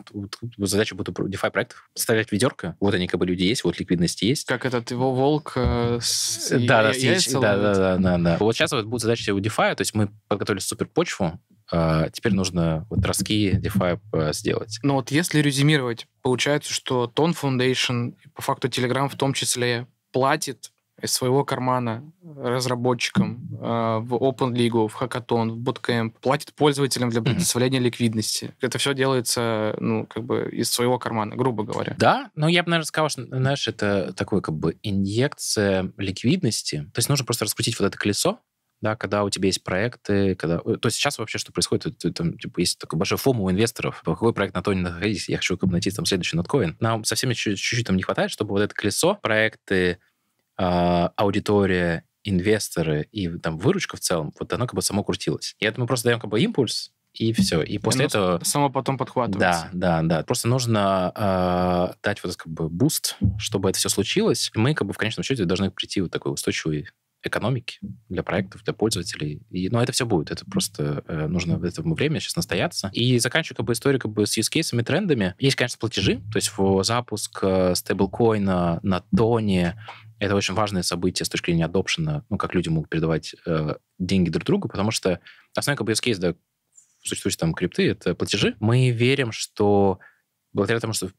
задача будет DeFi проектов составлять ведерко. Вот они как бы люди есть, вот ликвидности есть. Как этот его волк э, с да, да, да, да, да, да, да. Вот сейчас вот будет задача у DeFi, то есть мы подготовили супер почву, а, теперь нужно вот ростки DeFi а, сделать. Ну вот если резюмировать, получается, что Тон Foundation, по факту Telegram в том числе, платит из своего кармана разработчикам э, в Open League, в Hackathon, в Bootcamp, платит пользователям для предоставления mm-hmm. ликвидности. Это все делается, ну, как бы из своего кармана, грубо говоря. Да, но я бы, наверное, сказал, что, знаешь, это такое как бы инъекция ликвидности. То есть нужно просто раскрутить вот это колесо, да, когда у тебя есть проекты, когда... Э, то есть сейчас вообще что происходит? Это, там, типа, есть такой большой фом у инвесторов. Типа, какой проект на то не находить? Я хочу как бы, найти там следующий ноткоин. Нам совсем чуть-чуть там не хватает, чтобы вот это колесо, проекты, э, аудитория, инвесторы и там выручка в целом, вот оно как бы само крутилось. И это мы просто даем как бы импульс, и все. И после и этого... Само потом подхватывается. Да, да, да. Просто нужно э, дать вот как бы буст, чтобы это все случилось. И мы как бы в конечном счете должны прийти вот такой устойчивый экономики, для проектов, для пользователей. И, ну, это все будет. Это просто э, нужно в это время сейчас настояться. И заканчиваю как бы историю как бы с use кейсами, трендами. Есть, конечно, платежи, то есть в запуск э, стейблкоина на тоне, это очень важное событие с точки зрения адопшена, ну, как люди могут передавать э, деньги друг другу, потому что основной как бы use case да, существующие там крипты, это платежи. Мы верим, что благодаря тому, что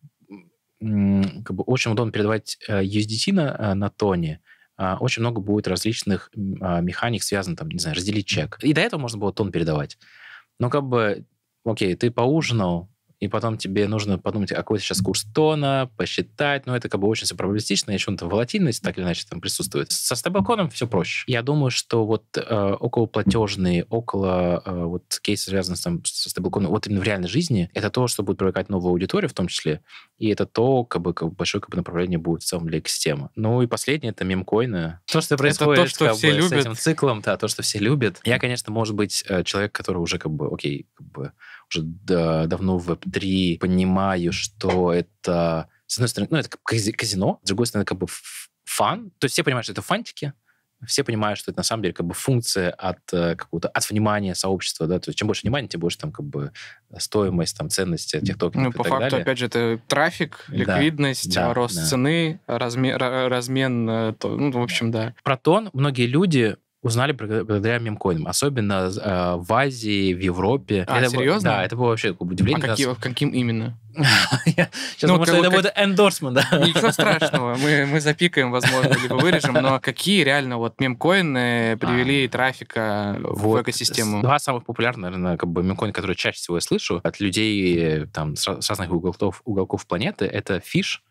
как бы очень удобно передавать э, USDT на, э, на тоне, а, очень много будет различных а, механик, связанных, там, не знаю, разделить чек. И до этого можно было тон передавать. Но как бы, окей, ты поужинал, и потом тебе нужно подумать, а какой сейчас курс тона, посчитать, но ну, это как бы очень все проблематично, еще там волатильность так или иначе там присутствует. Со стейблкоином все проще. Я думаю, что вот э, около платежные, около э, вот кейсы, связанные там, со стейблкоином, вот именно в реальной жизни, это то, что будет привлекать новую аудиторию в том числе, и это то, как бы, как бы большое как бы, направление будет в целом для экосистемы. Ну и последнее, это мемкоины. То, что происходит это то, что как все бы, любят. с этим циклом, да, то, что все любят. Я, конечно, может быть, э, человек, который уже как бы, окей, как бы уже давно в Web3, понимаю, что это, с одной стороны, ну, это казино, с другой стороны, как бы фан. То есть все понимают, что это фантики, все понимают, что это на самом деле как бы функция от э, какого-то от внимания сообщества, да, то есть чем больше внимания, тем больше там как бы стоимость, там ценности э, тех токенов ну, и по так факту, далее. опять же, это трафик, ликвидность, да, рост да. цены, размер, размен, э, ну, в общем, да. Протон, многие люди Узнали благодаря мемкоинам, особенно э, в Азии, в Европе. А, это серьезно? Было, да, это было вообще удивление. А какие, каким именно? сейчас *laughs* ну, думаю, что это будет эндорсмент, да. Ну, ничего страшного, мы, мы запикаем, возможно, либо вырежем, но какие реально вот мемкоины привели а, трафика вот, в экосистему? Два самых популярных, наверное, как бы мемкоины, которые чаще всего я слышу от людей э, там, с разных уголков, уголков планеты, это фиш,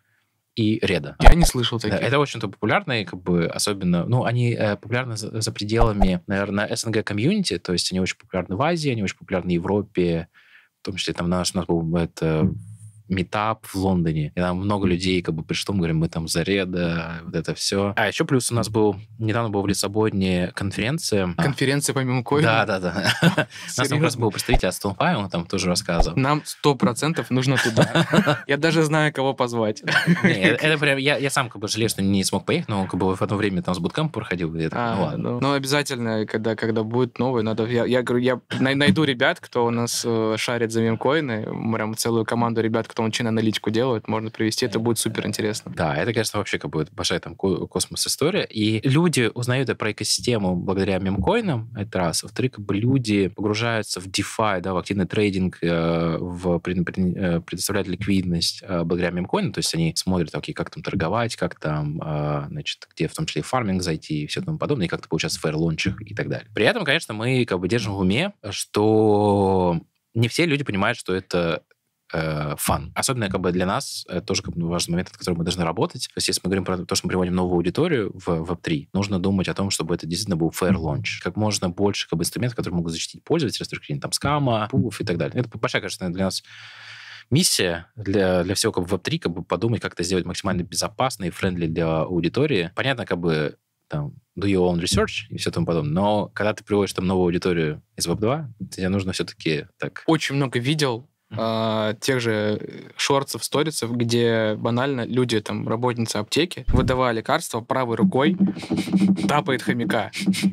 и Реда. Я не слышал э, таких. Это, очень-то популярные, как бы, особенно, ну, они э, популярны за, за пределами, наверное, СНГ-комьюнити, то есть они очень популярны в Азии, они очень популярны в Европе, в том числе там наш, у нас был это метап в Лондоне. И там много людей как бы пришло, мы говорим, мы там Зареда, вот это все. А еще плюс у нас был, недавно был в Лиссабоне конференция. А, конференция помимо кофе? Да, да, да. *laughs* У нас как раз был представитель от Астон он там тоже рассказывал. Нам сто процентов нужно туда. *laughs* Я даже знаю, кого позвать. Э, это прям, я сам как бы жалею, что не смог поехать, но как бы в одно время там с буткам проходил. А, ну, ну, ну, обязательно, когда когда будет новый, надо... Я говорю, я найду ребят, кто у нас э, шарит за мемкоины, прям целую команду ребят, кто он чин-аналитику делает, можно привести, это будет супер интересно. Да, это, конечно, вообще как будет большая там космос-история. И люди узнают про экосистему благодаря мемкоинам, это раз. Во-вторых, как бы люди погружаются в DeFi, да, в активный трейдинг, э, в э, предоставляют ликвидность э, благодаря мемкоинам, то есть они смотрят, окей, как там торговать, как там, значит, где в том числе и фарминг зайти и все тому подобное, и как-то получаться в фейерлончах и так далее. При этом, конечно, мы как бы держим в уме, что не все люди понимают, что это э, фан. Особенно как бы для нас э, тоже как бы важный момент, над которым мы должны работать. То есть если мы говорим про то, что мы приводим новую аудиторию в Web3, нужно думать о том, чтобы это действительно был fair launch. Как можно больше как бы инструментов, которые могут защитить пользователя с точки там скама, пулов и так далее. Это большая, конечно, для нас миссия для, для всего как бы Web3, как бы подумать, как это сделать максимально безопасно и френдли для аудитории. Понятно, как бы там do your own research и все тому подобное. Но когда ты приводишь там новую аудиторию из Web2, тебе нужно все-таки так... Очень много видел а, тех же э, шорцев, сторицев, где банально люди, там, работницы аптеки, выдавали лекарства правой рукой, *laughs* тапает хомяка.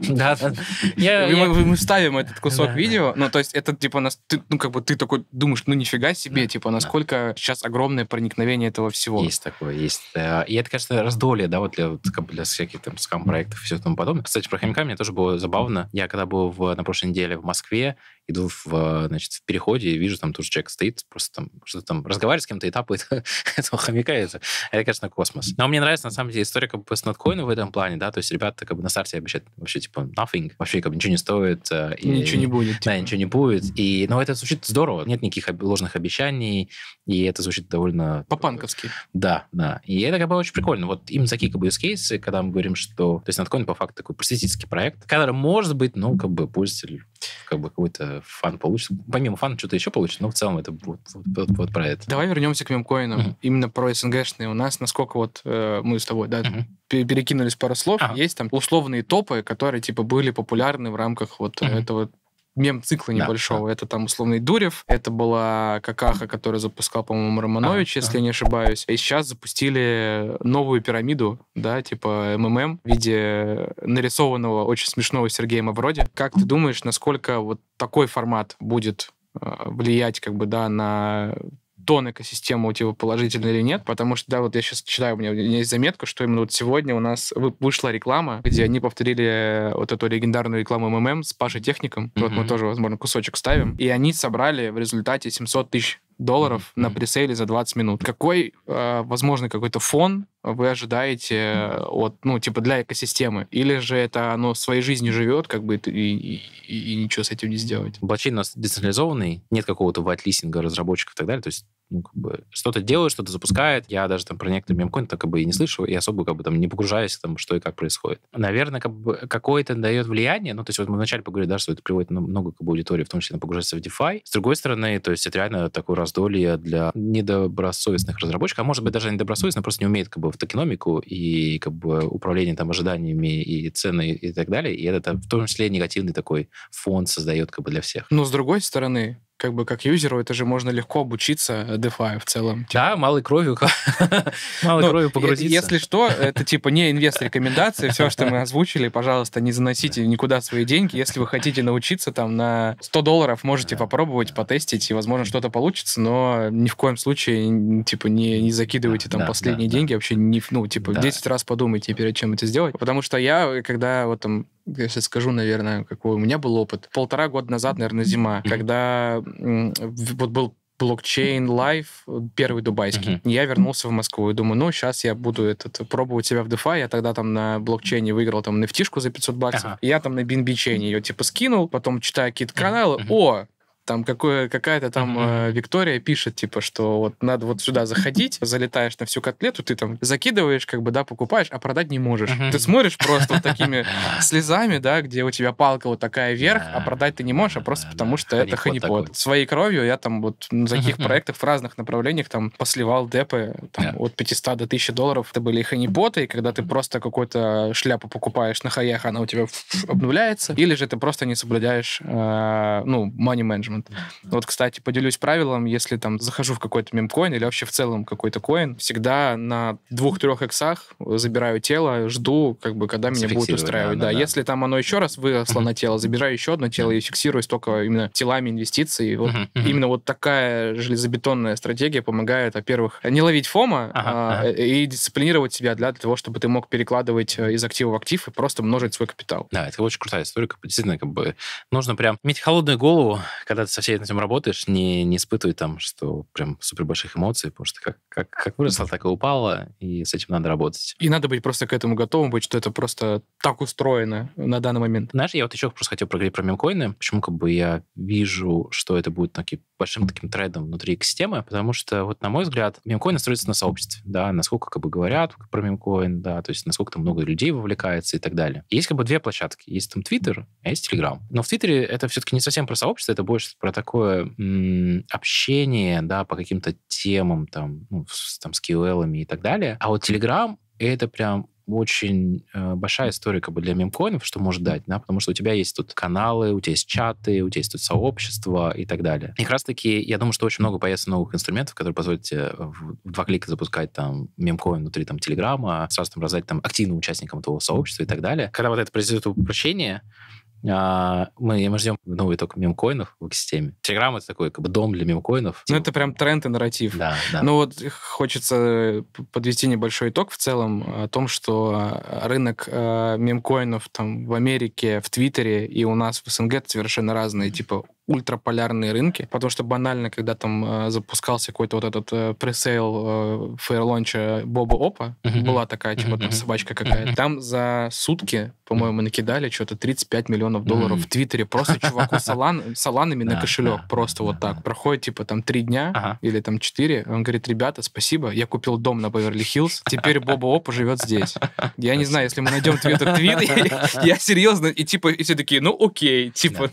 Да, да. Мы мы ставим этот кусок видео, ну, то есть это, типа, нас ты ну, как бы ты такой думаешь, ну, нифига себе, типа, насколько сейчас огромное проникновение этого всего. Есть такое, есть. Э, и это, конечно, раздолье, да, вот для, для всяких там скам-проектов и все тому подобное. Кстати, про хомяка мне тоже было забавно. Я когда был в, на прошлой неделе в Москве, иду в, значит, в переходе и вижу, там тоже человек стоит, просто там что-то там разговаривает с кем-то и тапает этого *laughs* хомяка. Это, это, конечно, космос. Но мне нравится, на самом деле, история как бы с ноткоином в этом плане, да, то есть ребята как бы на старте обещают вообще, типа, nothing, вообще как бы ничего не стоит. Э, и, ничего не будет. Да, типа. ничего не будет. И, но это звучит здорово, нет никаких ложных обещаний, и это звучит довольно... По-панковски. Да, да. И это как бы очень прикольно. Вот им такие как бы кейсы, когда мы говорим, что... То есть ноткоин по факту такой просветительский проект, который, может быть, ну, как бы пользователь как бы какой-то фан получится. Помимо фана что-то еще получится, но в целом это вот, вот, вот про это. Давай вернемся к мемкоинам. Угу. Именно про СНГшные у нас, насколько вот э, мы с тобой, да, угу. перекинулись пару слов, ага. есть там условные топы, которые типа были популярны в рамках вот угу. этого мем-цикла небольшого. Да, Это там условный Дурев, это была Какаха, которая запускал, по-моему, Романович, а, если да. я не ошибаюсь. И сейчас запустили новую пирамиду, да, типа МММ в виде нарисованного очень смешного Сергея Мавроди. Как ты думаешь, насколько вот такой формат будет э, влиять как бы да на тон экосистемы у тебя положительный или нет, потому что, да, вот я сейчас читаю, у меня, у меня есть заметка, что именно вот сегодня у нас вышла реклама, где они повторили э, вот эту легендарную рекламу МММ с Пашей Техником, mm-hmm. вот мы тоже, возможно, кусочек ставим, и они собрали в результате 700 тысяч долларов mm-hmm. на пресейле за 20 минут. Какой, э, возможно, какой-то фон вы ожидаете э, от, ну, типа, для экосистемы? Или же это оно своей жизнью живет, как бы, и, и, и ничего с этим не сделать? Блокчейн у нас децентрализованный, нет какого-то вайтлистинга разработчиков и так далее, то есть ну, как бы, что-то делает, что-то запускает. Я даже там про некоторые мемкоины так как бы и не слышу, и особо как бы там не погружаюсь, там, что и как происходит. Наверное, как бы какое-то дает влияние, ну, то есть вот мы вначале поговорили, да, что это приводит на много как бы, аудитории, в том числе на погружаться в DeFi. С другой стороны, то есть это реально такое раздолье для недобросовестных разработчиков, а может быть даже недобросовестно, просто не умеет как бы в токеномику и как бы управление там ожиданиями и цены и так далее. И это там, в том числе негативный такой фон создает как бы для всех. Но с другой стороны, как бы как юзеру это же можно легко обучиться э, DeFi в целом. Да, малой кровью. Малой ну, кровью погрузиться. Если что, это типа не инвест-рекомендации, все, что мы озвучили, пожалуйста, не заносите никуда свои деньги. Если вы хотите научиться там на 100 долларов, можете попробовать, потестить, и, возможно, что-то получится, но ни в коем случае, типа, не, не закидывайте там последние деньги, вообще, не, ну, типа, 10 раз подумайте перед чем это сделать. Потому что я, когда вот там я сейчас скажу, наверное, какой у меня был опыт. Полтора года назад, наверное, зима, когда вот был блокчейн лайф, первый дубайский. Uh-huh. Я вернулся в Москву и думаю, ну, сейчас я буду этот, пробовать себя в DeFi. Я тогда там на блокчейне выиграл там нефтишку за 500 баксов. Uh-huh. Я там на BNB-чейне ее типа скинул, потом читаю какие-то каналы. Uh-huh. О, там какое, какая-то там mm-hmm. э, Виктория пишет, типа, что вот надо вот сюда заходить, *laughs* залетаешь на всю котлету, ты там закидываешь, как бы, да, покупаешь, а продать не можешь. Mm-hmm. Ты смотришь просто вот такими *laughs* слезами, да, где у тебя палка вот такая вверх, а продать ты не можешь, а просто потому что это ханипот. Своей кровью я там вот на таких проектах в разных направлениях там посливал депы от 500 до 1000 долларов. Это были ханипоты, и когда ты просто какую-то шляпу покупаешь на хаях, она у тебя *laughs* обнуляется, или же ты просто не соблюдаешь, э, ну, money management менеджмент. Вот, кстати, поделюсь правилом, если там захожу в какой-то мемкоин или вообще в целом какой-то коин, всегда на двух-трех иксах забираю тело, жду, как бы, когда меня будут устраивать. Да, да, да, если там оно еще раз выросло на тело, забираю еще одно тело и фиксирую столько именно телами инвестиций. Вот именно вот такая железобетонная стратегия помогает, во-первых, не ловить фома а, э, и дисциплинировать себя для того, чтобы ты мог перекладывать э, из актива в актив и просто множить свой капитал. Да, это очень крутая история. Действительно, как бы нужно прям иметь холодную голову, когда когда ты со всей этим работаешь, не, не испытывай там, что прям супер больших эмоций, потому что как, как, как выросло, так и упало, и с этим надо работать. И надо быть просто к этому готовым, быть, что это просто так устроено на данный момент. Знаешь, я вот еще просто хотел проговорить про мемкоины. Почему как бы я вижу, что это будет такие ну, большим таким трендом внутри экосистемы, потому что, вот на мой взгляд, мемкоин строится на сообществе, да, насколько как бы говорят про мемкоин, да, то есть насколько там много людей вовлекается и так далее. Есть как бы две площадки. Есть там Твиттер, а есть Телеграм, Но в Твиттере это все-таки не совсем про сообщество, это больше про такое м- общение, да, по каким-то темам, там, ну, с, там, с QL и так далее. А вот Телеграм это прям очень э, большая история как бы для мемкоинов, что может дать, да, потому что у тебя есть тут каналы, у тебя есть чаты, у тебя есть тут сообщества и так далее. И как раз-таки я думаю, что очень много появится новых инструментов, которые позволят тебе в, в два клика запускать там мемкоин внутри там Телеграма, сразу там раздать там активным участникам твоего сообщества и так далее. Когда вот это произойдет упрощение, а, мы, мы ждем новый ну, только мемкоинов в экосистеме. Телеграм — это такой как бы дом для мемкоинов. Ну, это прям тренд и нарратив. Да, да. Ну, вот э, хочется э, подвести небольшой итог в целом о том, что э, рынок э, мемкоинов там в Америке, в Твиттере и у нас в СНГ это совершенно разные типа ультраполярные рынки, потому что банально, когда там э, запускался какой-то вот этот э, пресейл э, фейерлонча Боба Опа, uh-huh. была такая типа uh-huh. там собачка какая-то, uh-huh. там за сутки, по-моему, накидали что-то 35 миллионов долларов uh-huh. в Твиттере, просто чуваку салан, саланами на кошелек, просто вот так. Проходит типа там три дня или там четыре, он говорит, ребята, спасибо, я купил дом на Беверли-Хиллз, теперь Боба Опа живет здесь. Я не знаю, если мы найдем Твиттер твит, *laughs* я серьезно, и типа, и все такие, ну окей, типа.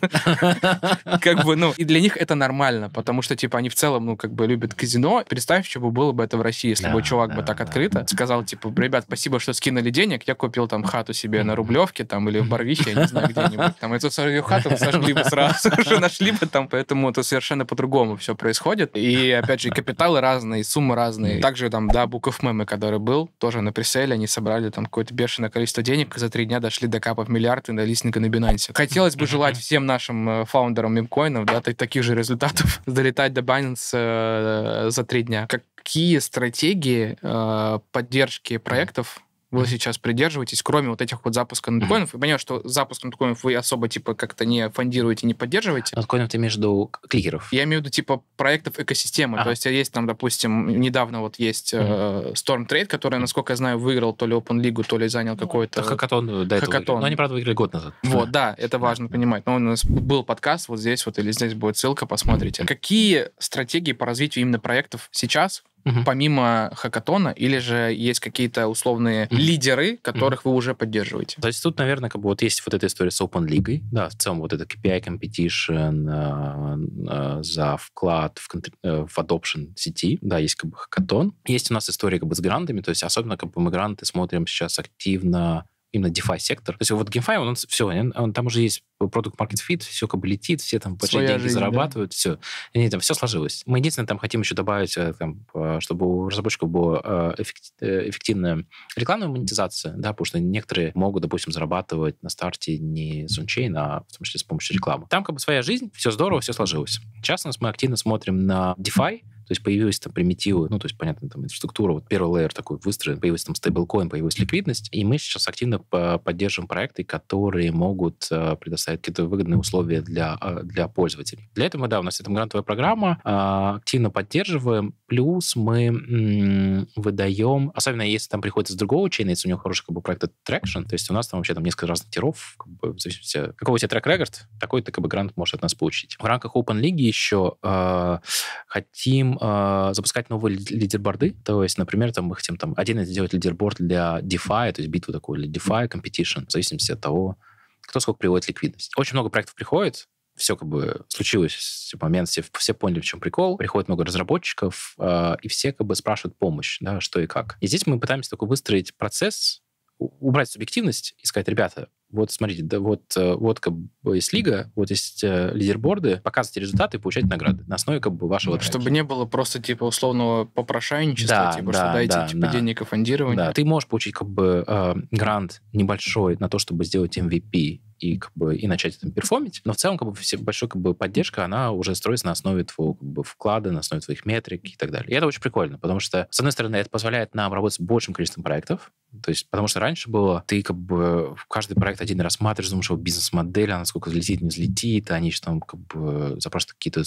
*laughs* как бы, ну, и для них это нормально, потому что, типа, они в целом, ну, как бы любят казино. Представь, что бы было бы это в России, если бы чувак бы так открыто сказал, типа, ребят, спасибо, что скинули денег, я купил там хату себе на Рублевке там или в Барвихе, я не знаю, где-нибудь. Там эту свою хату сожгли бы сразу *laughs* же, нашли бы там, поэтому это совершенно по-другому все происходит. И, опять же, капиталы разные, суммы разные. Также там, да, Буков Мэмы, который был, тоже на преселе, они собрали там какое-то бешеное количество денег, за три дня дошли до капов миллиард и налистника на Бинансе. Хотелось бы желать всем нашим э, фаундерам коинов да, таких же результатов, долетать *laughs* до Binance э, за три дня. Какие стратегии э, поддержки проектов вы сейчас придерживаетесь, кроме вот этих вот запуска ноткоинов? Я понимаю, что запуск ноткоинов вы особо типа как-то не фондируете, не поддерживаете. Ноткоинов ты между кликеров? Я имею в виду типа проектов экосистемы. А. То есть а есть там, допустим, недавно вот есть э, Storm Trade, который, насколько я знаю, выиграл то ли Open League, то ли занял ну, какой-то... Хакатон, да, Хакатон. Но они, правда, выиграли год назад. Вот, да, это важно понимать. Но у нас был подкаст вот здесь вот или здесь будет ссылка, посмотрите. Какие стратегии по развитию именно проектов сейчас угу. помимо хакатона, или же есть какие-то условные угу. лидеры, которых угу. вы уже поддерживаете? То есть тут, наверное, как бы вот есть вот эта история с Open League, да, в целом вот это KPI competition э, э, за вклад в, э, в adoption сети, да, есть как бы хакатон. Есть у нас история как бы с грантами, то есть особенно как бы мы гранты смотрим сейчас активно именно DeFi-сектор. То есть вот GameFi, он, он все, он, он, там уже есть продукт market fit, все как бы летит, все там почти деньги жизнь, зарабатывают, да? все. нет там все сложилось. Мы единственное там хотим еще добавить, э, там, э, чтобы у разработчиков была э, эффективная рекламная монетизация, да, потому что некоторые могут, допустим, зарабатывать на старте не с ончейн, а в том числе с помощью рекламы. Там как бы своя жизнь, все здорово, все сложилось. Сейчас у нас мы активно смотрим на DeFi, то есть появились там примитивы, ну, то есть, понятно, там инфраструктура, вот первый лейер такой выстроен, появился там стейблкоин, появилась ликвидность, и мы сейчас активно поддерживаем проекты, которые могут э, предоставить какие-то выгодные условия для, э, для пользователей. Для этого, да, у нас это грантовая программа, э, активно поддерживаем, плюс мы выдаем, особенно если там приходит из другого чейна, если у него хороший как бы, проект трекшн, то есть у нас там вообще там несколько разных тиров, как бы, в зависимости от какого у тебя трек-рекорд, такой ты как бы грант может от нас получить. В рамках Open League еще э, хотим э, запускать новые лидерборды, то есть, например, там мы хотим там один сделать лидерборд для DeFi, то есть битву такую, для DeFi Competition, в зависимости от того, кто сколько приводит ликвидность. Очень много проектов приходит, все как бы случилось в момент, все, все поняли, в чем прикол. Приходит много разработчиков, э, и все как бы спрашивают помощь, да, что и как. И здесь мы пытаемся такой выстроить процесс, убрать субъективность и сказать, ребята, вот смотрите, да, вот э, вот как бы есть лига, вот есть э, лидерборды, показывайте результаты и получайте награды на основе как бы вашего. чтобы не было просто типа условного попрошайничества, да, типа да, что дайте да, типа да. денег и фондирование. Да. Ты можешь получить как бы э, грант небольшой на то, чтобы сделать MVP и, как бы, и начать там перформить. Но в целом как бы, все, большая как бы, поддержка, она уже строится на основе твоего как бы, вклада, на основе твоих метрик и так далее. И это очень прикольно, потому что, с одной стороны, это позволяет нам работать с большим количеством проектов, то есть, потому что раньше было, ты как бы в каждый проект один раз рассматриваешь, думаешь, его бизнес-модель, она сколько взлетит, не взлетит, они же там как бы запрашивают какие-то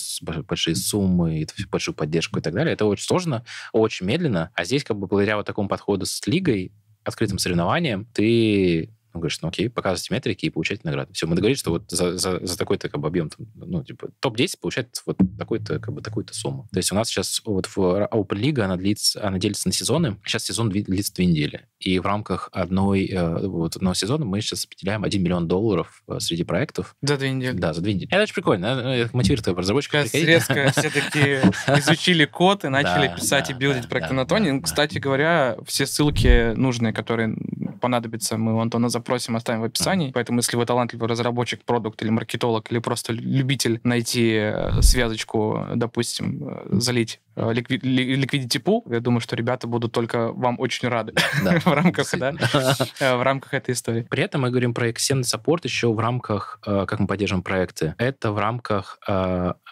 большие суммы, большую поддержку и так далее. Это очень сложно, очень медленно. А здесь как бы благодаря вот такому подходу с лигой, открытым соревнованием, ты он ну, говорит, ну, окей, показывайте метрики и получайте награды. Все, мы договорились, что вот за, за, за такой-то как бы, объем, там, ну, типа, топ-10 получает вот такой-то, как бы, такую-то сумму. То есть у нас сейчас вот в Open League она, длится, она делится на сезоны. Сейчас сезон длится две недели. И в рамках одной, э, вот, одного сезона мы сейчас определяем 1 миллион долларов э, среди проектов. За две недели. Да, за две недели. Это очень прикольно. Это ну, мотивирует разработчиков. Сейчас резко все таки *laughs* изучили код и начали писать и билдить проекты на тони. Кстати говоря, все ссылки нужные, которые понадобится, мы у Антона запросим, оставим в описании. Mm-hmm. Поэтому, если вы талантливый разработчик, продукт или маркетолог, или просто любитель найти э, связочку, э, допустим, э, залить ликви- ликвидити пул, я думаю, что ребята будут только вам очень рады да. *laughs* в рамках, да, в рамках этой истории. При этом мы говорим про экстенный саппорт еще в рамках, как мы поддерживаем проекты. Это в рамках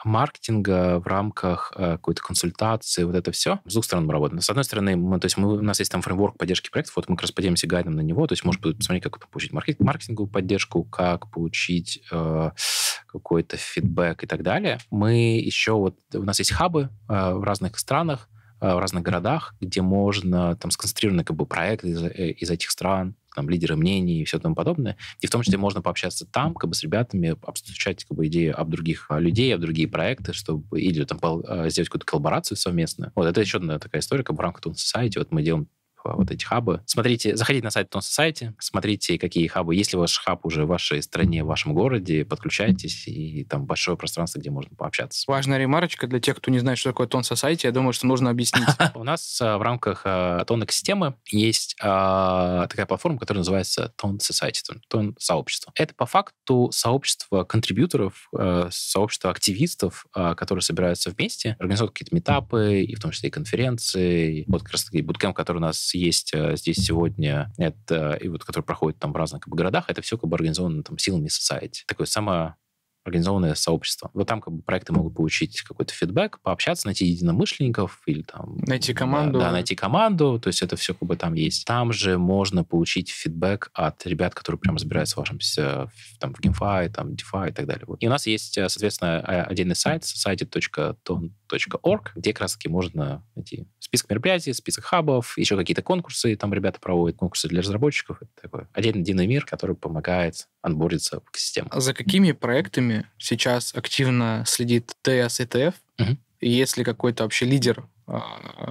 маркетинга в рамках э, какой-то консультации, вот это все. С двух сторон мы работаем. С одной стороны, мы, то есть мы, у нас есть там фреймворк поддержки проектов, вот мы как раз поделимся гайдом на него, то есть можно будет посмотреть, как получить маркетинг, маркетинговую поддержку, как получить э, какой-то фидбэк и так далее. Мы еще вот, у нас есть хабы э, в разных странах, э, в разных городах, где можно там сконцентрированный как бы проект из, э, из этих стран там, лидеры мнений и все тому подобное. И в том числе можно пообщаться там, как бы, с ребятами, обсуждать, как бы, идеи об других а, людей, об другие проекты, чтобы, или там, а, сделать какую-то коллаборацию совместно. Вот, это еще одна такая история, как бы, в рамках Toon Society. Вот мы делаем а, вот эти хабы. Смотрите, заходите на сайт Society, смотрите, какие хабы. Если ваш хаб уже в вашей стране, в вашем городе, подключайтесь, и там большое пространство, где можно пообщаться. Важная ремарочка для тех, кто не знает, что такое Тон Society, я думаю, что нужно объяснить. *laughs* У нас а, в рамках а, Тон системы есть такая платформа, которая называется Тон Society, Тон сообщество. Это по факту сообщество контрибьюторов, сообщество активистов, которые собираются вместе, организуют какие-то метапы, и в том числе и конференции. Вот как раз таки буткемп, который у нас есть э, здесь сегодня, это, и вот, который проходит там в разных как бы, городах, это все как бы организовано там силами society. Такое самое организованное сообщество. Вот там как бы проекты могут получить какой-то фидбэк, пообщаться, найти единомышленников или там... Найти команду. Да, да, найти команду, то есть это все как бы там есть. Там же можно получить фидбэк от ребят, которые прям разбираются в вашем э, там, в GameFi, там, DeFi и так далее. Вот. И у нас есть, э, соответственно, отдельный сайт, society.ton hub.org, где как раз-таки можно найти список мероприятий, список хабов, еще какие-то конкурсы, там ребята проводят конкурсы для разработчиков. Это такой отдельный единый мир, который помогает анбордиться к системе. А за какими проектами сейчас активно следит TS и Угу. Есть ли какой-то вообще лидер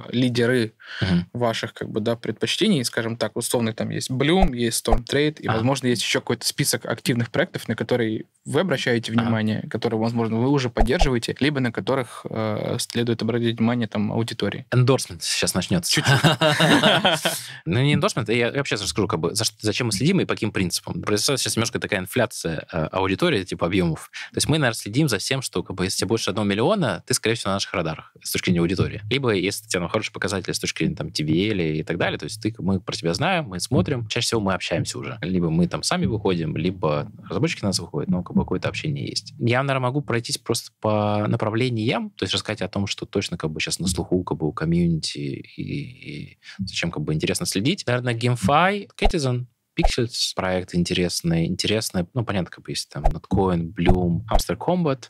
лидеры uh-huh. ваших как бы да предпочтений, скажем так, условно там есть Bloom, есть Storm Trade, и uh-huh. возможно есть еще какой-то список активных проектов, на которые вы обращаете внимание, а. которые, возможно, вы уже поддерживаете, либо на которых э, следует обратить внимание там аудитории. Эндорсмент сейчас начнется. Чуть. *laughs* Ну, не эндорсмент, я вообще расскажу, как бы, зачем мы следим и по каким принципам. Произошла сейчас немножко такая инфляция э, аудитории, типа объемов. То есть мы, наверное, следим за всем, что как бы, если тебе больше одного миллиона, ты, скорее всего, на наших радарах с точки зрения аудитории. Либо если тебе тебя ну, хорошие показатели с точки зрения там TVL и так далее, то есть ты, мы про тебя знаем, мы смотрим, чаще всего мы общаемся уже. Либо мы там сами выходим, либо разработчики нас выходят, но ну, как бы какое-то общение есть. Я, наверное, могу пройтись просто по направлениям, то есть рассказать о том, что точно как бы сейчас на слуху как бы у комьюнити и, и зачем как бы интересно следить. Наверное, GameFi, Citizen, Pixels проект интересный, интересный, ну, понятно, как бы есть там Notcoin, Bloom, Hamster Combat,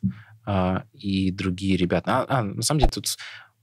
Uh, и другие ребята. А, а, на самом деле тут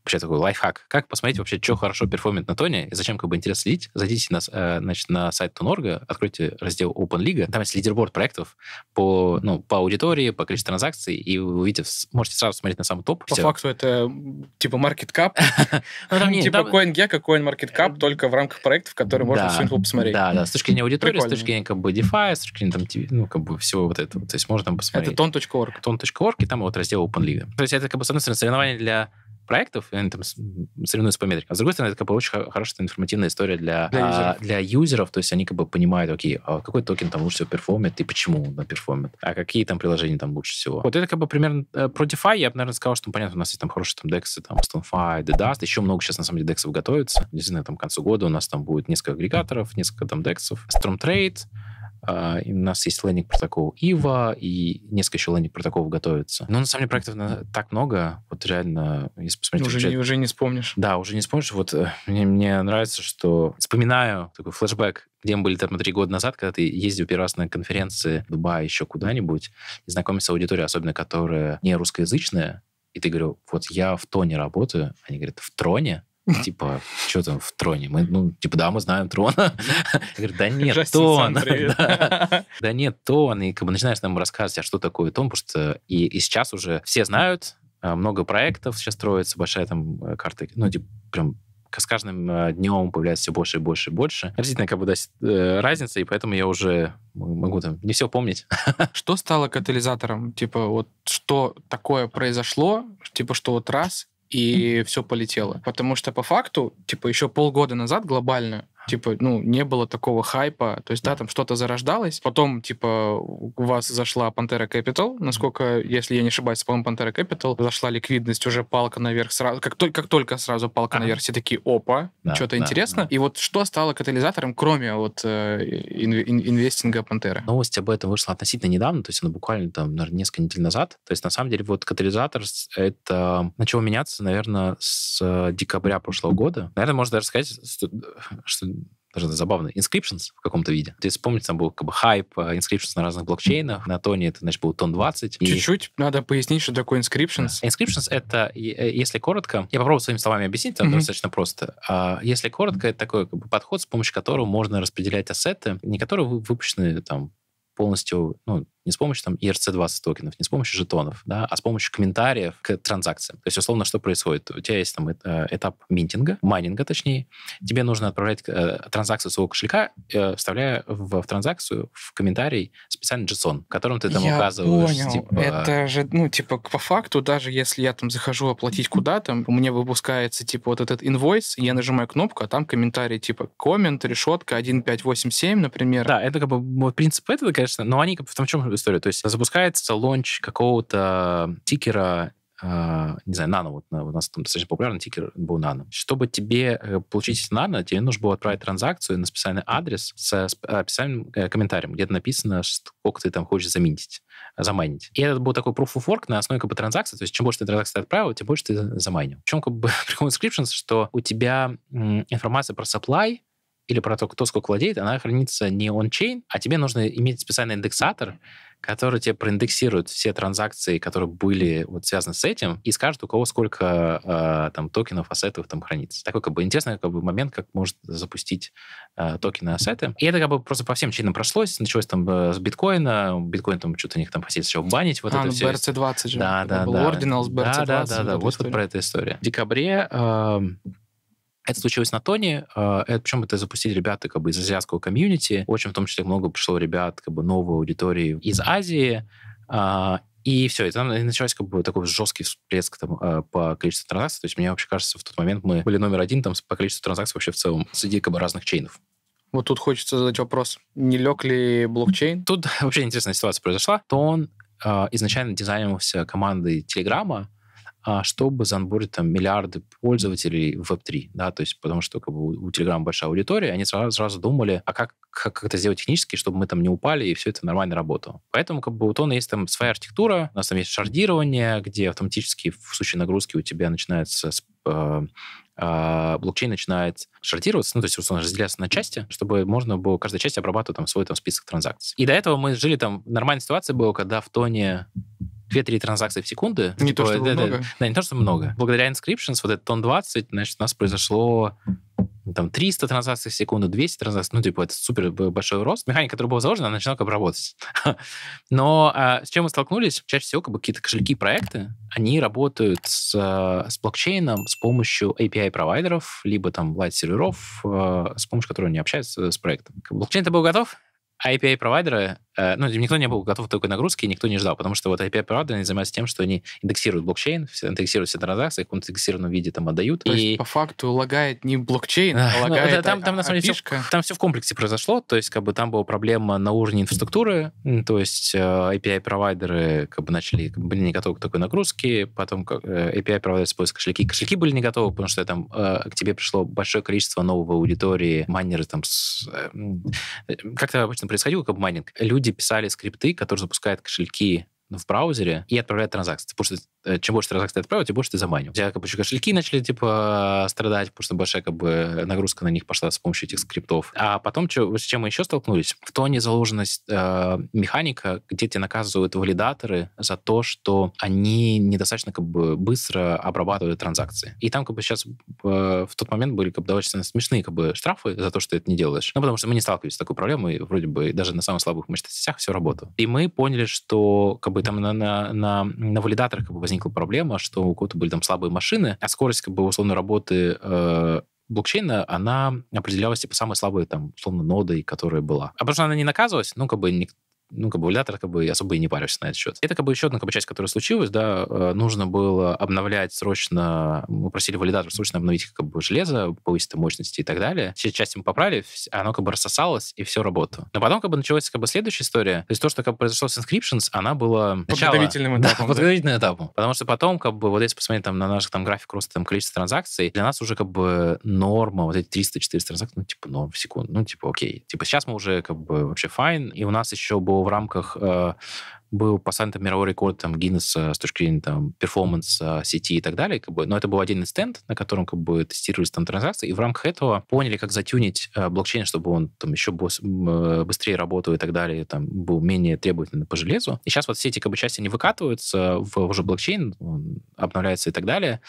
вообще такой лайфхак. Как посмотреть вообще, что хорошо перформит на Тоне и зачем как бы интерес следить? Зайдите на, э, значит, на сайт Тонорга, откройте раздел Open League, там есть лидерборд проектов по, ну, по аудитории, по количеству транзакций, и вы увидите, можете сразу смотреть на самый топ. По все. факту это типа market cap, *laughs* типа CoinGecko, CoinMarketCap, а э, только в рамках проектов, которые можно все посмотреть. Да, да, с точки зрения аудитории, с точки зрения как бы DeFi, с точки зрения там, ну, как бы всего вот этого. То есть можно там посмотреть. Это ton.org. ton.org, и там вот раздел Open League. То есть это как бы, с одной стороны, соревнование для проектов, и они там соревнуются по метрикам. А с другой стороны, это как бы очень хорошая информативная история для, для, юзеров. А, для юзеров. То есть они как бы понимают, окей, а какой токен там лучше всего перформит и почему он перформит, а какие там приложения там лучше всего. Вот это как бы примерно э, про DeFi. Я бы, наверное, сказал, что, ну, понятно, у нас есть там хорошие там DEX, там StoneFi, Dedust. Еще много сейчас, на самом деле, DEX готовится. Действительно, там к концу года у нас там будет несколько агрегаторов, несколько там DEX, Storm Trade, а, и у нас есть лендинг протокол Ива, и несколько еще лендинг протоколов готовится. Но на самом деле проектов так много, вот реально, если посмотреть... Уже, уже не вспомнишь. Да, уже не вспомнишь. Вот э, мне, мне нравится, что вспоминаю такой флешбэк, где мы были там три года назад, когда ты ездил первый раз на конференции в Дубае еще куда-нибудь, и знакомишься с аудиторией, особенно которая не русскоязычная, и ты говорил, вот я в тоне работаю, они говорят, в троне? *laughs* Типа, что там в троне? Мы, ну, типа, да, мы знаем трона. *laughs* Я говорю, да нет, тон. *laughs* Да нет, тон. И как бы начинаешь нам рассказывать, а что такое тон, потому что и сейчас уже все знают, а, много проектов сейчас строится, большая там э, карта, ну, типа, прям с каждым э, днем появляется все больше и больше и больше. Разительная как бы да, э, разница, и поэтому я уже могу там не все помнить. Что стало катализатором? Типа вот что такое произошло? Типа что вот раз и все полетело. Потому что по факту, типа, еще полгода назад глобально Типа, ну, не было такого хайпа. То есть, да, там что-то зарождалось. Потом, типа, у вас зашла Пантера Capital. Насколько, если я не ошибаюсь, по-моему, Пантера Capital. Зашла ликвидность, уже палка наверх сразу. Как, только, как только сразу палка наверх, все такие, опа, да, что-то да, интересно. Да. И вот что стало катализатором, кроме вот э, инвестинга Пантеры? Новость об этом вышла относительно недавно, то есть она буквально там, наверное, несколько недель назад. То есть, на самом деле, вот катализатор — это начало меняться, наверное, с э, декабря прошлого года. Наверное, можно даже сказать, что даже забавно, Inscriptions в каком-то виде. То есть, помните, там был как бы хайп э, Inscriptions на разных блокчейнах. На тони это, значит, был Тон 20. Чуть-чуть и... надо пояснить, что такое Inscriptions. Inscriptions — это, э, если коротко, я попробую своими словами объяснить, это mm-hmm. достаточно просто. А если коротко, это такой как бы, подход, с помощью которого можно распределять ассеты, не которые выпущены там полностью, ну, не с помощью там ERC-20 токенов, не с помощью жетонов, да, а с помощью комментариев к транзакциям. То есть, условно, что происходит? У тебя есть там э, этап минтинга, майнинга точнее. Тебе нужно отправлять э, транзакцию своего кошелька, э, вставляя в, в транзакцию в комментарий специальный JSON, в котором ты там я указываешь. Понял. Типа... Это же, ну, типа, по факту, даже если я там захожу оплатить куда-то, у меня выпускается, типа, вот этот инвойс, я нажимаю кнопку, а там комментарий, типа, коммент, решетка 1587, например. Да, это как бы принцип этого, конечно, но они как в том, чем историю. То есть запускается лонч какого-то тикера а, не знаю, нано, вот э, у нас там достаточно популярный тикер был нано. Чтобы тебе э, получить нано, тебе нужно было отправить транзакцию на специальный адрес с описанием, э, комментарием, где написано, сколько ты там хочешь заминтить, замайнить. И это был такой proof of work на основе как бы транзакции, то есть чем больше ты транзакций отправил, тем больше ты замайнил. В чем как бы *laughs* прикол что у тебя информация про supply или про то, кто сколько владеет, она хранится не он-чейн, а тебе нужно иметь специальный индексатор, который тебе проиндексирует все транзакции, которые были вот связаны с этим, и скажет, у кого сколько э, там токенов, ассетов там хранится. Такой как бы интересный как бы, момент, как может запустить э, токены, ассеты. И это как бы просто по всем чинам прошлось. Началось там э, с биткоина, биткоин там что-то у них там хотели еще банить. Вот а, это ну, все. BRC20 же. Да, да, да. Ordinals, BRC20. Да, да, да. да. Вот, вот про эту историю. В декабре э, а это случилось на Тоне, а, это, причем это запустили ребята как бы из азиатского комьюнити, очень в том числе много пришло ребят как бы новой аудитории из Азии, а, и все, и там началось как бы такой жесткий всплеск там, по количеству транзакций. То есть мне вообще кажется, в тот момент мы были номер один там по количеству транзакций вообще в целом среди как бы разных чейнов. Вот тут хочется задать вопрос, не лег ли блокчейн? Тут *laughs* вообще интересная ситуация произошла. Тон изначально дизайнился командой Телеграма, а, чтобы заанборить там миллиарды пользователей в Web3, да, то есть потому что как бы, у Telegram большая аудитория, они сразу, сразу думали, а как, как, как это сделать технически, чтобы мы там не упали и все это нормально работало. Поэтому как бы у Тона есть там своя архитектура, у нас там есть шардирование, где автоматически в случае нагрузки у тебя начинается э, э, блокчейн начинает шардироваться, ну, то есть он разделяется на части, чтобы можно было каждая часть обрабатывать там свой там список транзакций. И до этого мы жили там, нормальная ситуация была, когда в Тоне 2-3 транзакции в секунду. Не типа, то, что да, много. Да, да, не то, что много. Благодаря Inscriptions, вот этот тон 20, значит, у нас произошло ну, там 300 транзакций в секунду, 200 транзакций, ну, типа, это супер большой рост. Механика, которая была заложена, она начинала как бы работать. *laughs* Но а, с чем мы столкнулись? Чаще всего как бы какие-то кошельки проекты, они работают с, а, с блокчейном с помощью API-провайдеров, либо там лайт-серверов, а, с помощью которых они общаются с проектом. Блокчейн-то был готов, а API-провайдеры Э, ну, никто не был готов к такой нагрузке, и никто не ждал, потому что вот IP-операторы занимаются тем, что они индексируют блокчейн, индексируют все транзакции, в каком-то индексированном виде там отдают. То и... есть, по факту, лагает не блокчейн, а ну, лагает ну, там, там, на самом деле, все, там все в комплексе произошло, то есть, как бы, там была проблема на уровне инфраструктуры, то есть, э, API-провайдеры, как бы, начали, были не готовы к такой нагрузке, потом э, API-провайдеры используют кошельки. Кошельки были не готовы, потому что там к тебе пришло большое количество нового аудитории, майнеры там... С... Как это обычно происходило, как бы майнинг? Люди люди писали скрипты, которые запускают кошельки в браузере и отправляет транзакции. Потому типа, что э, чем больше транзакций ты отправил, тем больше ты заманил. У тебя как бы еще кошельки начали, типа, страдать, потому что большая как бы нагрузка на них пошла с помощью этих скриптов. А потом, что, с чем мы еще столкнулись? В тоне заложенность э, механика, где тебя наказывают валидаторы за то, что они недостаточно как бы быстро обрабатывают транзакции. И там как бы сейчас э, в тот момент были как бы довольно смешные как бы штрафы за то, что ты это не делаешь. Ну, потому что мы не сталкивались с такой проблемой, вроде бы даже на самых слабых мощностях все работало. И мы поняли, что как бы там на, на, на, на валидаторах как бы возникла проблема, что у кого-то были там слабые машины, а скорость как бы условно работы э, блокчейна, она определялась типа самой слабой там, условно, нодой, которая была. А потому что она не наказывалась, ну, как бы ну, как бы, лятор, как бы, особо и не парюсь на этот счет. Это, как бы, еще одна, как бы, часть, которая случилась, да, нужно было обновлять срочно, мы просили валидатор срочно обновить, как бы, железо, повысить мощности и так далее. Все части мы поправили, оно, как бы, рассосалось, и все работало. Но потом, как бы, началась, как бы, следующая история. То есть то, что, как бы, произошло с Inscriptions, она была... Подготовительным этапом. Да, подготовительным да. этапом. Потому что потом, как бы, вот если посмотреть там на наш там график роста там количество транзакций, для нас уже, как бы, норма, вот эти 300-400 транзакций, ну, типа, норм в секунду, ну, типа, окей. Типа, сейчас мы уже, как бы, вообще файн, и у нас еще был в рамках э, был поставлен там, мировой рекорд там, Гиннесса с точки зрения там, перформанса сети и так далее. Как бы. Но это был отдельный стенд, на котором как бы, тестировались там транзакции. И в рамках этого поняли, как затюнить э, блокчейн, чтобы он там, еще э, быстрее работал и так далее, там, был менее требовательным по железу. И сейчас вот все эти как бы, части не выкатываются в уже блокчейн, он обновляется и так далее.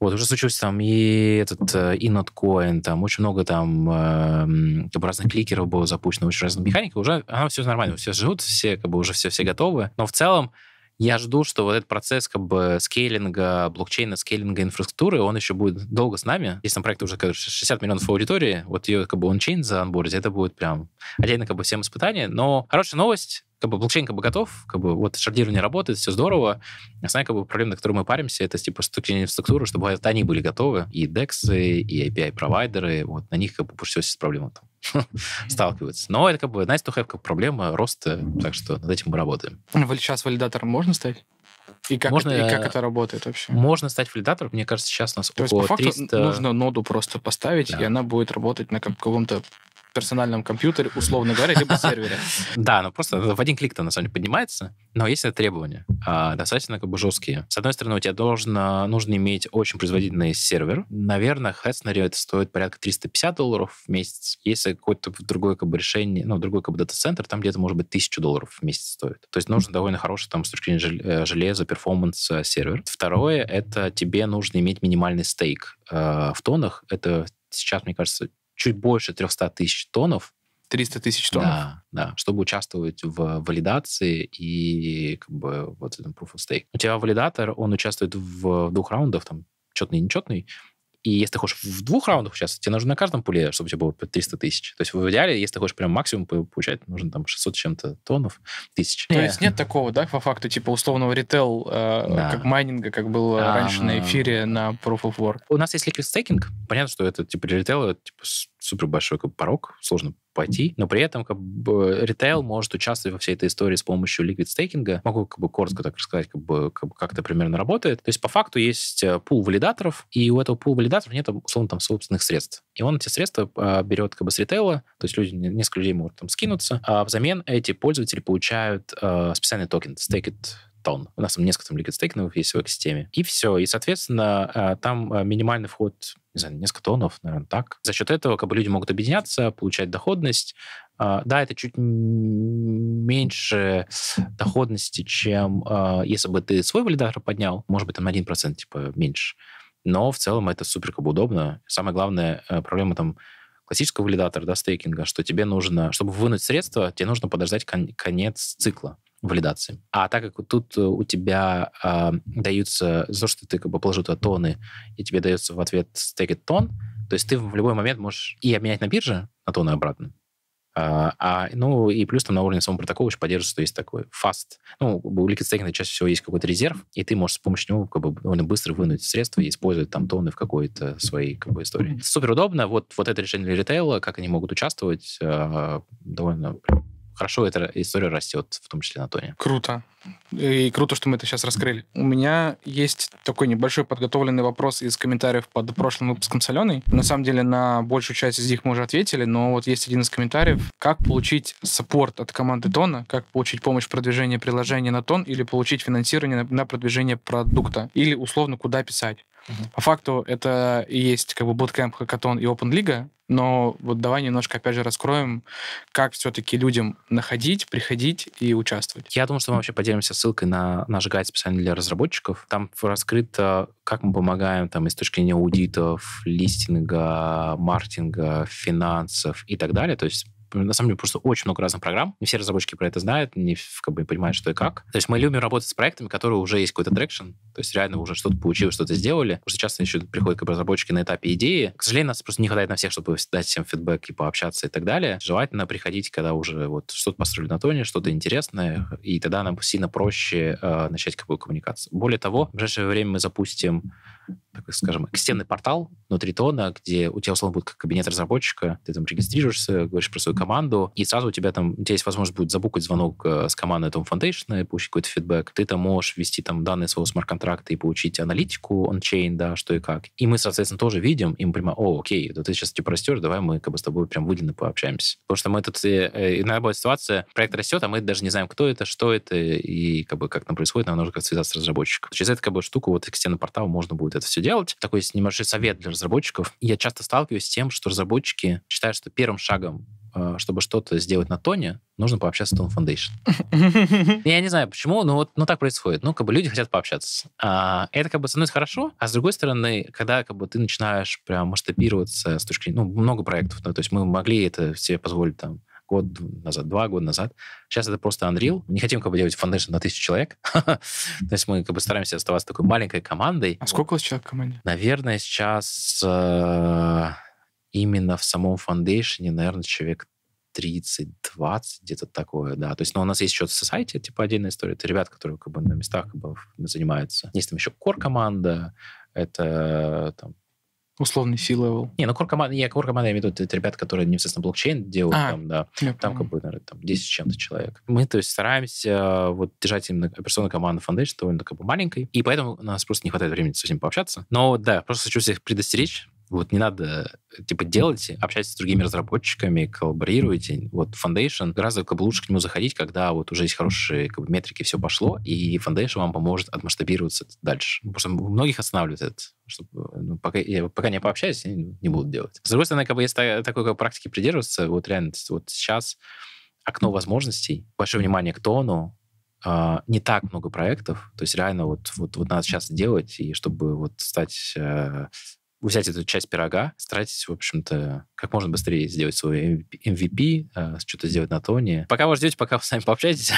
Вот, уже случилось там и этот, э, и Notcoin, там очень много там, там эм, разных кликеров было запущено, очень разных механик, уже она все нормально, все живут, все как бы уже все, все готовы. Но в целом я жду, что вот этот процесс как бы скейлинга блокчейна, скейлинга инфраструктуры, он еще будет долго с нами. Есть там проект уже как 60 миллионов аудитории, вот ее как бы ончейн за анборде, это будет прям отдельно как бы всем испытание. Но хорошая новость, как бы блокчейн как бы готов, как бы вот шардирование работает, все здорово. Основная как бы проблема, на которую мы паримся, это типа структурирование инфраструктуры, чтобы вот они были готовы, и DEX, и API-провайдеры, вот на них как бы больше всего есть проблема там. *laughs* сталкиваются. Но это как бы nice to have как проблема роста, так что над этим мы работаем. Ну, сейчас валидатором можно стать? И как, можно, это, и как э, это работает вообще? Можно стать валидатором. Мне кажется, сейчас у нас То около есть, по факту 300... нужно ноду просто поставить, да. и она будет работать на каком-то персональном компьютере, условно говоря, либо сервере. *laughs* Да, ну просто в один клик-то на самом деле поднимается, но есть требования а, достаточно как бы жесткие. С одной стороны, у тебя должно, нужно иметь очень производительный сервер. Наверное, Hetzner это стоит порядка 350 долларов в месяц. Если какое-то другое как бы решение, ну, другой как бы дата-центр, там где-то может быть 1000 долларов в месяц стоит. То есть нужно довольно хороший там с точки зрения э, железа, перформанс сервер. Второе, это тебе нужно иметь минимальный стейк э, в тонах. Это сейчас, мне кажется, чуть больше 300 тысяч тонов. 300 тысяч тонн? Да, да, чтобы участвовать в валидации и как бы вот этом proof of stake. У тебя валидатор, он участвует в двух раундах, там, четный и нечетный, и если ты хочешь в двух раундах участвовать, тебе нужно на каждом пуле, чтобы у тебя было 300 тысяч. То есть в идеале, если ты хочешь прям максимум получать, нужно там 600 чем-то тонов, тысяч. То есть нет такого, да, по факту, типа условного ритейл, э, как майнинга, как было а. раньше на эфире на Proof of Work? У нас есть liquid staking. Понятно, что это типа ритейл, это типа супер большой как бы, порог, сложно пойти, но при этом как бы э, ритейл может участвовать во всей этой истории с помощью ликвид стейкинга. Могу как бы коротко так рассказать, как бы, как, бы, как это примерно работает. То есть по факту есть э, пул валидаторов, и у этого пул валидаторов нет, условно, там собственных средств. И он эти средства а, берет как бы с ритейла, то есть люди, несколько людей могут там скинуться, а взамен эти пользователи получают а, специальный токен, стейкит тонн. У нас там несколько там liquid стейкингов есть в экосистеме. И все. И, соответственно, а, там а, минимальный вход, не знаю, несколько тоннов, наверное, так. За счет этого как бы люди могут объединяться, получать доходность. А, да, это чуть меньше доходности, чем если бы ты свой валидатор поднял, может быть, там на 1% типа меньше. Но в целом это супер как бы удобно. Самое главное, э, проблема там классического валидатора, да, стейкинга, что тебе нужно, чтобы вынуть средства, тебе нужно подождать кон- конец цикла валидации. А так как тут э, у тебя э, даются, за что ты как бы положил туда тоны, и тебе дается в ответ стейкет тон, то есть ты в любой момент можешь и обменять на бирже на тоны обратно, а, а, ну, и плюс там на уровне самого протокола еще поддерживается, что есть такой фаст. Ну, у Liquid Staking чаще всего есть какой-то резерв, и ты можешь с помощью него как бы довольно быстро вынуть средства и использовать там тоны в какой-то своей как бы, истории. Супер удобно. Вот, вот это решение для ритейла, как они могут участвовать, а, довольно хорошо эта история растет, в том числе на Тоне. Круто. И круто, что мы это сейчас раскрыли. У меня есть такой небольшой подготовленный вопрос из комментариев под прошлым выпуском соленой. На самом деле, на большую часть из них мы уже ответили, но вот есть один из комментариев. Как получить саппорт от команды Тона? Как получить помощь в продвижении приложения на Тон или получить финансирование на, продвижение продукта? Или, условно, куда писать? Угу. По факту это и есть как бы Bootcamp, Hackathon и Open League, но вот давай немножко, опять же, раскроем, как все-таки людям находить, приходить и участвовать. Я думаю, что мы вообще поделимся ссылкой на наш гайд специально для разработчиков. Там раскрыто, как мы помогаем там из точки зрения аудитов, листинга, маркетинга, финансов и так далее. То есть Э, на самом деле просто очень много разных программ. Не все разработчики про это знают, не как бы понимают, что и как. То есть мы любим работать с проектами, которые уже есть какой-то трекшн, то есть реально уже что-то получилось, что-то сделали. Потому часто еще приходят как бы, разработчики на этапе идеи. К сожалению, нас просто не хватает на всех, чтобы дать всем фидбэк и пообщаться и так далее. Желательно приходить, когда уже вот что-то построили на тоне, что-то интересное, и тогда нам сильно проще э, начать какую-то коммуникацию. Более того, в ближайшее время мы запустим такой, скажем, экстенный портал внутри Тона, где у тебя, условно, будет как кабинет разработчика, ты там регистрируешься, говоришь про свою команду, и сразу у тебя там, у тебя есть возможность будет забукать звонок э, с командой Tom Foundation и получить какой-то фидбэк. Ты там можешь ввести там данные своего смарт-контракта и получить аналитику on-chain, да, что и как. И мы, соответственно, тоже видим, и мы понимаем, о, окей, да ты сейчас типа растешь, давай мы как бы с тобой прям выделенно пообщаемся. Потому что мы тут, э, э, иногда бывает ситуация, проект растет, а мы даже не знаем, кто это, что это, и как бы как там происходит, нам нужно как связаться с разработчиком. Через эту как бы штуку, вот экстенный портал, можно будет это все все делать. Такой есть небольшой совет для разработчиков. Я часто сталкиваюсь с тем, что разработчики считают, что первым шагом э, чтобы что-то сделать на тоне, нужно пообщаться с Тон Foundation. *laughs* Я не знаю, почему, но вот но так происходит. Ну, как бы люди хотят пообщаться. А, это, как бы, с одной стороны, хорошо, а с другой стороны, когда как бы, ты начинаешь прям масштабироваться с точки зрения... Ну, много проектов, да, то есть мы могли это себе позволить там год назад, два года назад. Сейчас это просто Unreal. Мы не хотим как бы делать Foundation на тысячу человек. *laughs* То есть мы как бы стараемся оставаться такой маленькой командой. А сколько у вас человек в команде? Наверное, сейчас э, именно в самом Foundation, наверное, человек 30-20, где-то такое, да. То есть, но ну, у нас есть еще society, типа отдельная история. Это ребят, которые как бы на местах как бы занимаются. Есть там еще core-команда, это там Условный C-level. Не, ну core команда, я core команда, я имею в виду, это ребята, которые непосредственно ну, блокчейн делают, а, там, да, там как бы, наверное, там 10 с чем-то человек. Мы, то есть, стараемся э, вот держать именно операционную команду Foundation довольно как бы маленькой, и поэтому у нас просто не хватает времени со всеми пообщаться. Но, да, просто хочу всех предостеречь, вот не надо, э, типа, делайте, общайтесь с другими разработчиками, коллаборируйте. Вот Foundation, гораздо как бы, лучше к нему заходить, когда вот уже есть хорошие как бы, метрики, все пошло, и Foundation вам поможет отмасштабироваться дальше. Потому что многих останавливает это. Что, э, ну, пока, я, пока не пообщаюсь, я не, не буду делать. С другой стороны, как бы, если такой как, практики придерживаться, вот реально, вот сейчас окно возможностей, большое внимание к тону, Uh, не так много проектов, то есть реально вот, вот, вот надо сейчас делать, и чтобы вот стать uh, взять эту часть пирога, старайтесь, в общем-то, как можно быстрее сделать свой MVP, эм-, эм-, эм-, э, что-то сделать на Тони. Пока вы ждете, пока вы сами *laughs* пообщаетесь.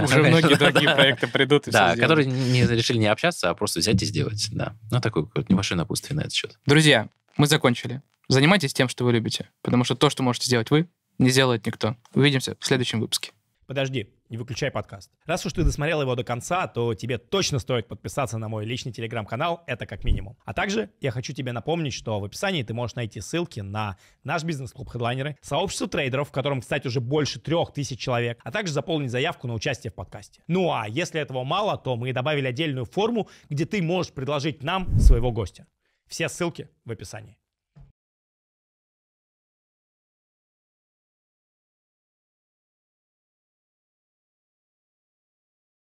Уже многие другие проекты придут и Да, которые не решили не общаться, а просто взять и сделать, да. Ну, такой небольшой напутствие на этот счет. Друзья, мы закончили. Занимайтесь тем, что вы любите, потому что то, что можете сделать вы, не сделает никто. Увидимся в следующем выпуске. Подожди, не выключай подкаст. Раз уж ты досмотрел его до конца, то тебе точно стоит подписаться на мой личный телеграм-канал, это как минимум. А также я хочу тебе напомнить, что в описании ты можешь найти ссылки на наш бизнес-клуб хедлайнеры, сообщество трейдеров, в котором, кстати, уже больше трех тысяч человек, а также заполнить заявку на участие в подкасте. Ну а если этого мало, то мы добавили отдельную форму, где ты можешь предложить нам своего гостя. Все ссылки в описании.